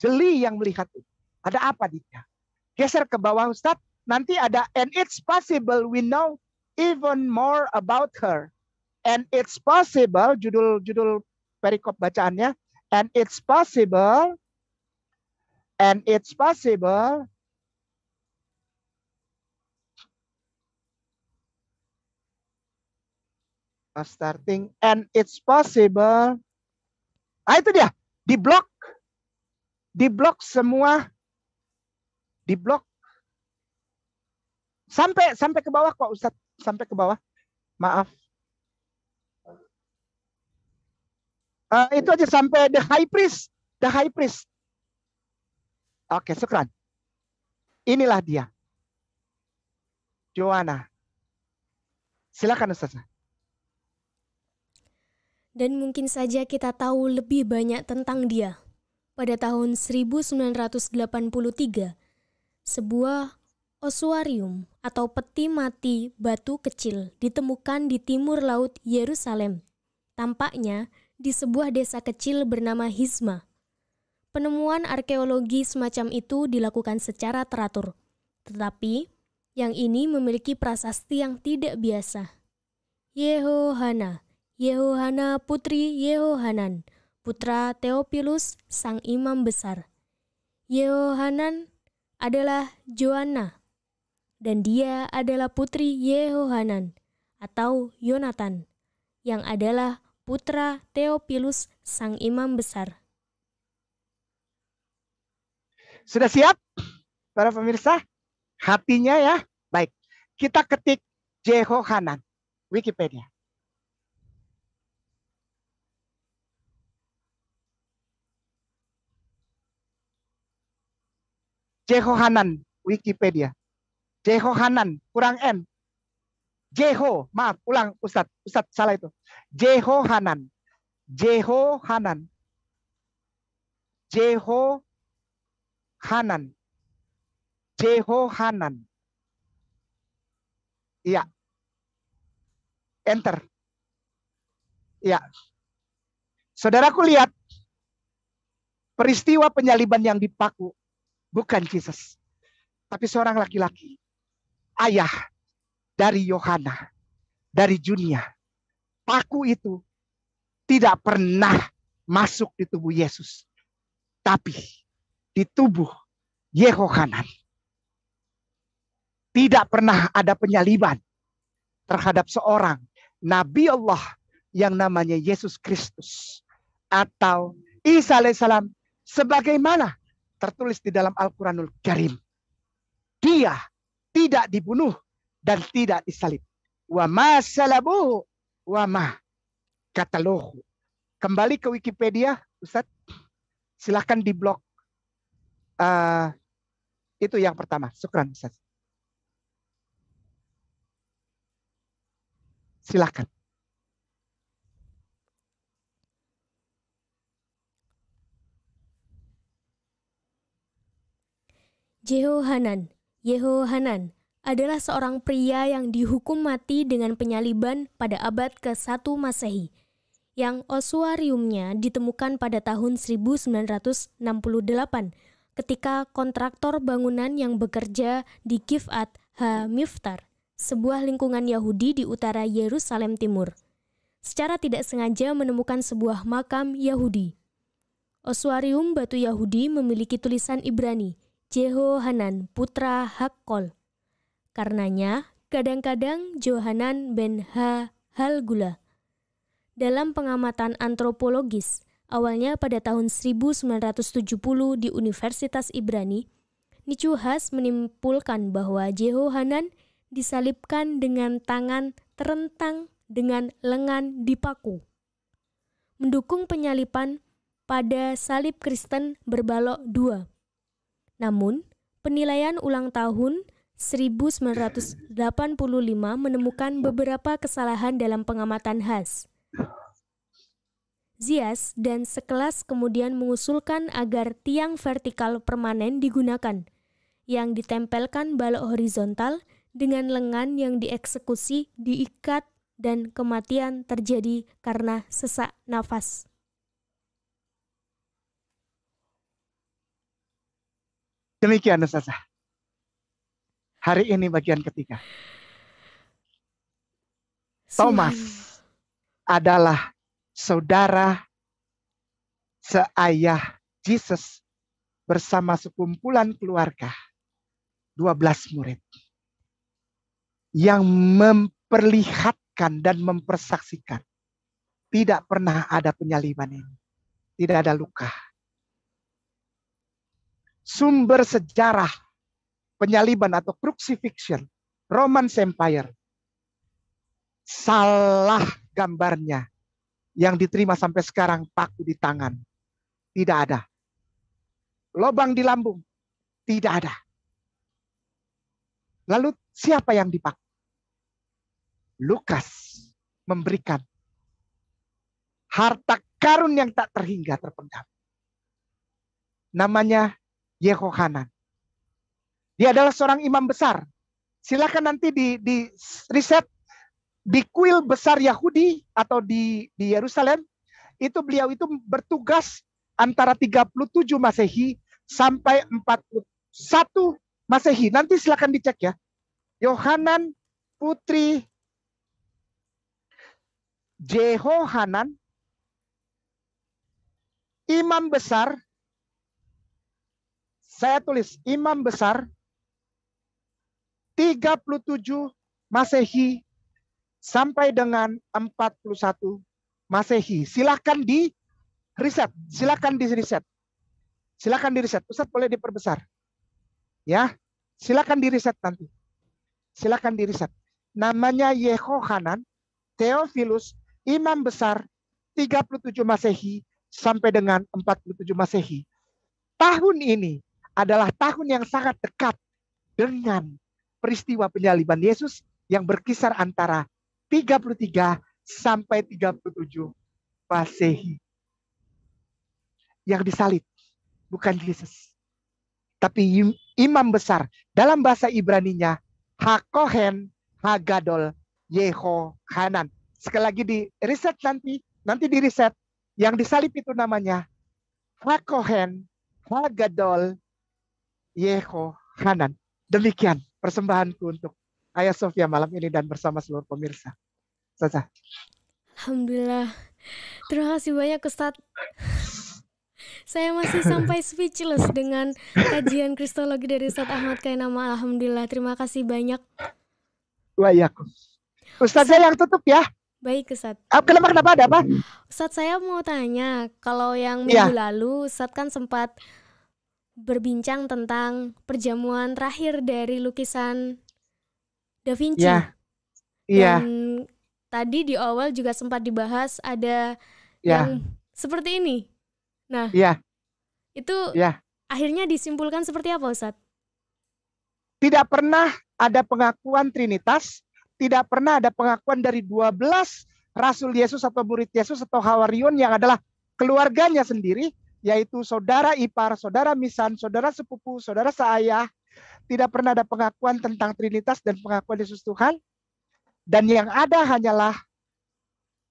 jeli yang melihat itu. Ada apa di dia? Geser ke bawah Ustaz, nanti ada and it's possible we know even more about her. And it's possible judul-judul perikop bacaannya and it's possible And it's possible uh, starting and it's possible ah itu dia di blok di blok semua di blok sampai sampai ke bawah kok Ustaz sampai ke bawah maaf uh, itu aja sampai the high priest the high priest Oke, sekarang Inilah dia. Joanna. Silakan Ustaz. Dan mungkin saja kita tahu lebih banyak tentang dia. Pada tahun 1983, sebuah osuarium atau peti mati batu kecil ditemukan di timur laut Yerusalem. Tampaknya di sebuah desa kecil bernama Hizma. Penemuan arkeologi semacam itu dilakukan secara teratur, tetapi yang ini memiliki prasasti yang tidak biasa. Yehohana, Yehohana putri Yehohanan, putra Theophilus sang imam besar. Yehohanan adalah Joanna, dan dia adalah putri Yehohanan atau Yonatan, yang adalah putra Theophilus sang imam besar. Sudah siap para pemirsa? Hatinya ya. Baik. Kita ketik Jeho Hanan, Wikipedia. Jeho Hanan, Wikipedia. Jeho Hanan kurang n. Jeho, maaf, ulang Ustaz, Ustaz salah itu. Jeho Hanan, Jeho Hanan, Jeho Hanan. Jeho Hanan, Iya. Enter. Iya. Saudaraku lihat peristiwa penyaliban yang dipaku bukan Yesus, tapi seorang laki-laki, ayah dari Yohana, dari Junia. Paku itu tidak pernah masuk di tubuh Yesus. Tapi di tubuh Yehohanan. Tidak pernah ada penyaliban terhadap seorang Nabi Allah yang namanya Yesus Kristus atau Isa alaihissalam sebagaimana tertulis di dalam Al-Quranul Karim. Dia tidak dibunuh dan tidak disalib. Wa ma salabu wa ma katalohu. Kembali ke Wikipedia, Ustaz. Silahkan di blok uh, itu yang pertama. Syukran Ustaz. Silakan. Jehohanan, Yehohanan adalah seorang pria yang dihukum mati dengan penyaliban pada abad ke-1 Masehi, yang osuariumnya ditemukan pada tahun 1968 ketika kontraktor bangunan yang bekerja di Gifat HaMiftar, sebuah lingkungan Yahudi di utara Yerusalem Timur, secara tidak sengaja menemukan sebuah makam Yahudi. Osuarium batu Yahudi memiliki tulisan Ibrani, Jehohanan putra Hakkol. Karenanya, kadang-kadang Johanan ben Ha Halgula. Dalam pengamatan antropologis, Awalnya pada tahun 1970 di Universitas Ibrani, Nichuhas menimpulkan bahwa Jehohanan disalibkan dengan tangan terentang dengan lengan dipaku. Mendukung penyalipan pada salib Kristen berbalok dua. Namun, penilaian ulang tahun 1985 menemukan beberapa kesalahan dalam pengamatan Has. Zias dan sekelas kemudian mengusulkan agar tiang vertikal permanen digunakan, yang ditempelkan balok horizontal dengan lengan yang dieksekusi, diikat, dan kematian terjadi karena sesak nafas. Demikian Ustazah. Hari ini bagian ketiga. Thomas adalah saudara seayah Jesus bersama sekumpulan keluarga 12 murid yang memperlihatkan dan mempersaksikan tidak pernah ada penyaliban ini. Tidak ada luka. Sumber sejarah penyaliban atau crucifixion Roman Empire salah gambarnya yang diterima sampai sekarang paku di tangan. Tidak ada. Lobang di lambung. Tidak ada. Lalu siapa yang dipaku? Lukas memberikan harta karun yang tak terhingga terpendam. Namanya Yehohanan. Dia adalah seorang imam besar. Silakan nanti di, di riset di kuil besar Yahudi atau di di Yerusalem itu beliau itu bertugas antara 37 Masehi sampai 41 Masehi. Nanti silakan dicek ya. Yohanan putri Jehohanan imam besar saya tulis imam besar 37 Masehi sampai dengan 41 Masehi. Silakan di riset, silakan di riset. Silakan di riset. Pusat boleh diperbesar. Ya, silakan di riset nanti. Silakan di riset. Namanya Yehohanan Theophilus, imam besar 37 Masehi sampai dengan 47 Masehi. Tahun ini adalah tahun yang sangat dekat dengan peristiwa penyaliban Yesus yang berkisar antara 33 sampai 37 Masehi. Yang disalib bukan Yesus. Tapi imam besar dalam bahasa Ibrani-nya Hakohen Hagadol Yeho Hanan Sekali lagi di riset nanti, nanti di riset yang disalib itu namanya Hakohen Hagadol Yeho Hanan Demikian persembahanku untuk Ayah Sofia malam ini dan bersama seluruh pemirsa. Saja. Alhamdulillah. Terima kasih banyak Ustadz. Saya masih sampai speechless dengan kajian kristologi dari Ustadz Ahmad Kainama. Alhamdulillah. Terima kasih banyak. Wayakum. Ustadz saya yang tutup ya. Baik Ustadz. Apa ah, kenapa kenapa ada apa? Ustadz saya mau tanya, kalau yang iya. minggu ya. lalu Ustadz kan sempat berbincang tentang perjamuan terakhir dari lukisan Da Vinci. Iya. Yeah. Dan yeah. tadi di awal juga sempat dibahas ada yeah. yang seperti ini. Nah, yeah. itu yeah. akhirnya disimpulkan seperti apa Ustadz? Tidak pernah ada pengakuan Trinitas, tidak pernah ada pengakuan dari 12 Rasul Yesus atau murid Yesus atau Hawarion yang adalah keluarganya sendiri, yaitu saudara ipar, saudara misan, saudara sepupu, saudara seayah, tidak pernah ada pengakuan tentang Trinitas dan pengakuan Yesus Tuhan. Dan yang ada hanyalah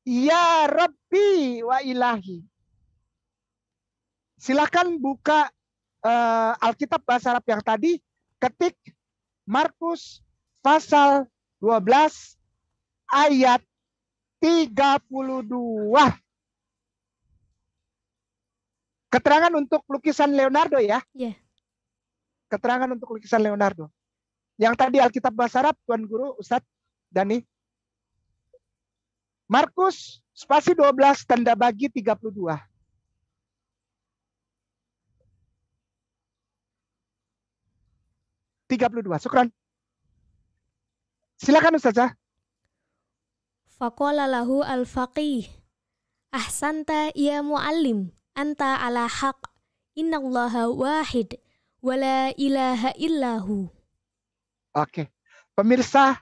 Ya Rabbi wa ilahi. Silakan buka uh, Alkitab bahasa Arab yang tadi, ketik Markus pasal 12 ayat 32. Keterangan untuk lukisan Leonardo ya. Yeah keterangan untuk lukisan Leonardo. Yang tadi Alkitab Bahasa Arab, Tuan Guru, Ustadz Dani. Markus, spasi 12, tanda bagi 32. Tiga puluh dua. Syukran. Silakan Ustazah. Fakola lahu al-faqih. Ahsanta ya muallim. Anta ala haq. allaha wahid wala ilaha illahu. Oke. Pemirsa,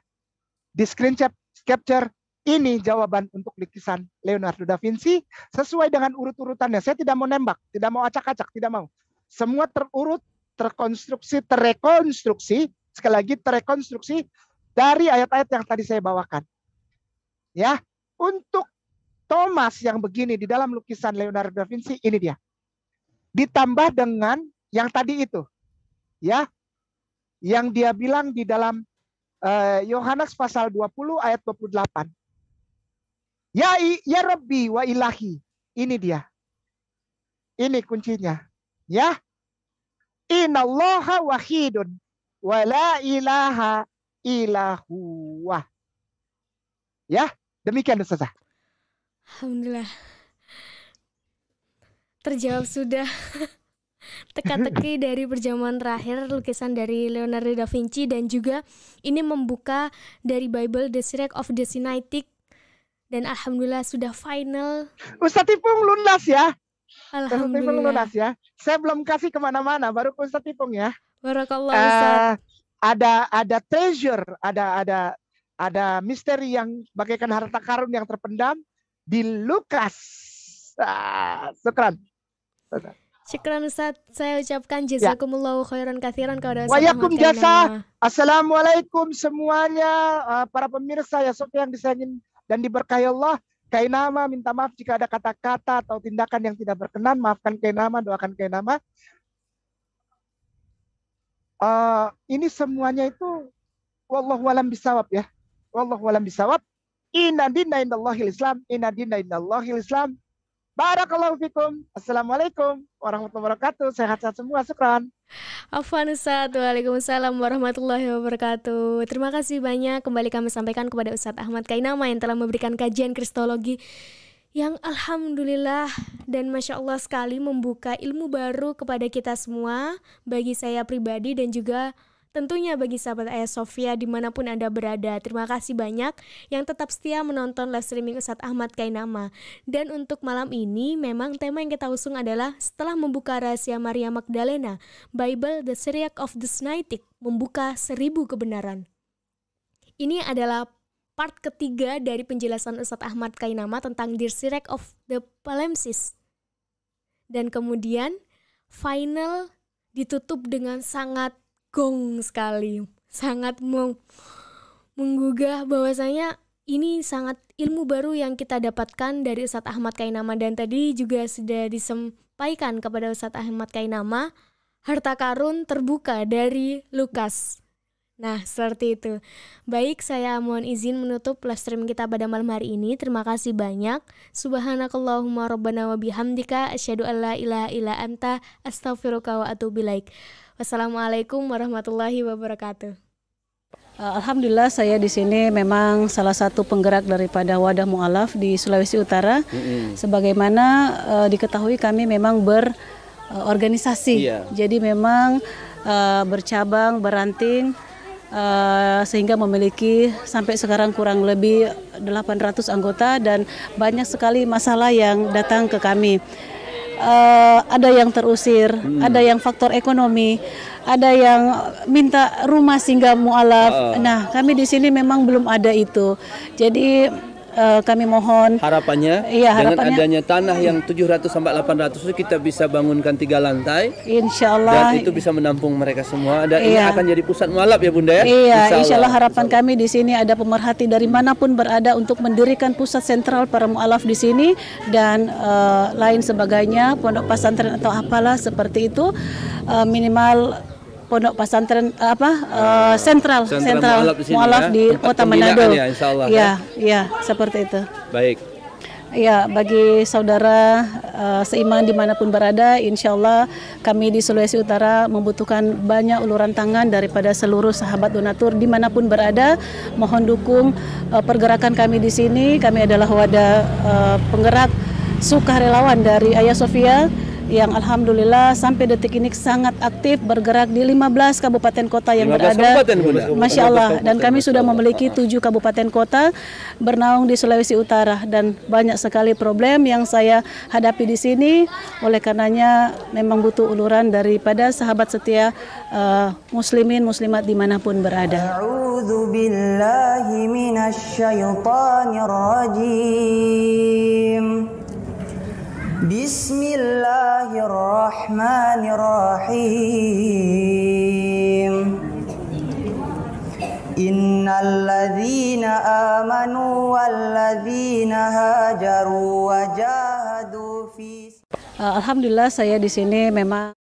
di screen capture ini jawaban untuk lukisan Leonardo da Vinci sesuai dengan urut-urutannya. Saya tidak mau nembak, tidak mau acak-acak, tidak mau. Semua terurut, terkonstruksi, terrekonstruksi, sekali lagi terrekonstruksi dari ayat-ayat yang tadi saya bawakan. Ya, untuk Thomas yang begini di dalam lukisan Leonardo da Vinci ini dia. Ditambah dengan yang tadi itu. Ya. Yang dia bilang di dalam eh, Yohanes uh, pasal 20 ayat 28. Ya ya Rabbi wa ilahi. Ini dia. Ini kuncinya. Ya. inallaha wahidun wa la ilaha wah. Ya, demikian Ustazah. Alhamdulillah. Terjawab sudah. teka-teki dari perjamuan terakhir lukisan dari Leonardo da Vinci dan juga ini membuka dari Bible The Shrek of the Sinaitic dan alhamdulillah sudah final. Ustadz Ipung lunas ya. Alhamdulillah. lunas ya. Saya belum kasih kemana-mana, baru ke Ustadz Ipung ya. Barakallah Ustadz. Uh, ada ada treasure, ada ada ada misteri yang bagaikan harta karun yang terpendam di Lukas. Ah, uh, Syukran Ustaz, saya ucapkan ya. jazakumullahu khairan kathiran kepada Ustaz. Wayakum jasa. Assalamualaikum semuanya uh, para pemirsa ya Sofi yang disayangin dan diberkahi Allah. Kainama minta maaf jika ada kata-kata atau tindakan yang tidak berkenan, maafkan Kainama, doakan Kainama. Uh, ini semuanya itu wallahu alam bisawab ya. Wallahu alam bisawab. Inna dinna indallahil Islam, inna dinna indallahil Islam. Barakallahu fikum. Assalamualaikum warahmatullahi wabarakatuh. Sehat-sehat semua, syukran. Afwan Ustaz, Waalaikumsalam warahmatullahi wabarakatuh. Terima kasih banyak kembali kami sampaikan kepada Ustaz Ahmad Kainama yang telah memberikan kajian kristologi yang alhamdulillah dan masya Allah sekali membuka ilmu baru kepada kita semua, bagi saya pribadi dan juga Tentunya bagi sahabat Ayah Sofia dimanapun Anda berada, terima kasih banyak yang tetap setia menonton live streaming Ustadz Ahmad Kainama. Dan untuk malam ini, memang tema yang kita usung adalah setelah membuka rahasia Maria Magdalena, Bible The Syriac of the Snaitic membuka seribu kebenaran. Ini adalah part ketiga dari penjelasan Ustadz Ahmad Kainama tentang The Syriac of the Palimpsest. Dan kemudian final ditutup dengan sangat gong sekali sangat meng menggugah bahwasanya ini sangat ilmu baru yang kita dapatkan dari Ustaz Ahmad Kainama dan tadi juga sudah disampaikan kepada Ustaz Ahmad Kainama harta karun terbuka dari Lukas. Nah, seperti itu. Baik, saya mohon izin menutup live stream kita pada malam hari ini. Terima kasih banyak. Subhanakallahumma rabbana wa bihamdika asyhadu alla ilaha illa anta astaghfiruka wa atubu Wassalamualaikum warahmatullahi wabarakatuh. Eh, alhamdulillah saya di sini memang salah satu penggerak daripada wadah mualaf di Sulawesi Utara. Mm-hmm. Sebagaimana uh, diketahui kami memang berorganisasi. Eh, uh, iya. yeah. Jadi memang uh, bercabang, beranting uh, sehingga memiliki sampai sekarang kurang lebih 800 anggota dan banyak sekali masalah yang datang ke kami uh, ada yang terusir, hmm. ada yang faktor ekonomi, ada yang minta rumah sehingga mualaf. Uh. Nah, kami di sini memang belum ada itu. Jadi uh, kami mohon harapannya, iya, harapannya dengan adanya tanah yang 700 sampai 800 itu kita bisa bangunkan tiga lantai. Insya Allah. Dan itu bisa menampung mereka semua dan iya. ini akan jadi pusat mualaf ya Bunda ya. Iya, insya Allah, insya Allah harapan insya Allah. kami di sini ada pemerhati dari manapun berada untuk mendirikan pusat sentral para mualaf di sini dan uh, lain sebagainya, pondok pesantren atau apalah seperti itu uh, minimal pondok pesantren apa uh, sentral sentral mualaf di, sini, ya? di kota Manado. Ya, insya ya, ya, ya, seperti itu. Baik. Ya, bagi saudara uh, seiman dimanapun berada, insya Allah kami di Sulawesi Utara membutuhkan banyak uluran tangan daripada seluruh sahabat donatur dimanapun berada. Mohon dukung uh, pergerakan kami di sini. Kami adalah wadah uh, penggerak sukarelawan dari Ayah Sofia yang alhamdulillah sampai detik ini sangat aktif bergerak di 15 kabupaten kota yang berada. Kabupaten, Masya Allah dan kami sudah memiliki tujuh kabupaten kota bernaung di Sulawesi Utara dan banyak sekali problem yang saya hadapi di sini. Oleh karenanya memang butuh uluran daripada sahabat setia uh, muslimin muslimat dimanapun berada. بسم الله الرحمن الرحيم إن الذين آمنوا والذين هاجروا وجاهدوا في الحمد saya di sini memang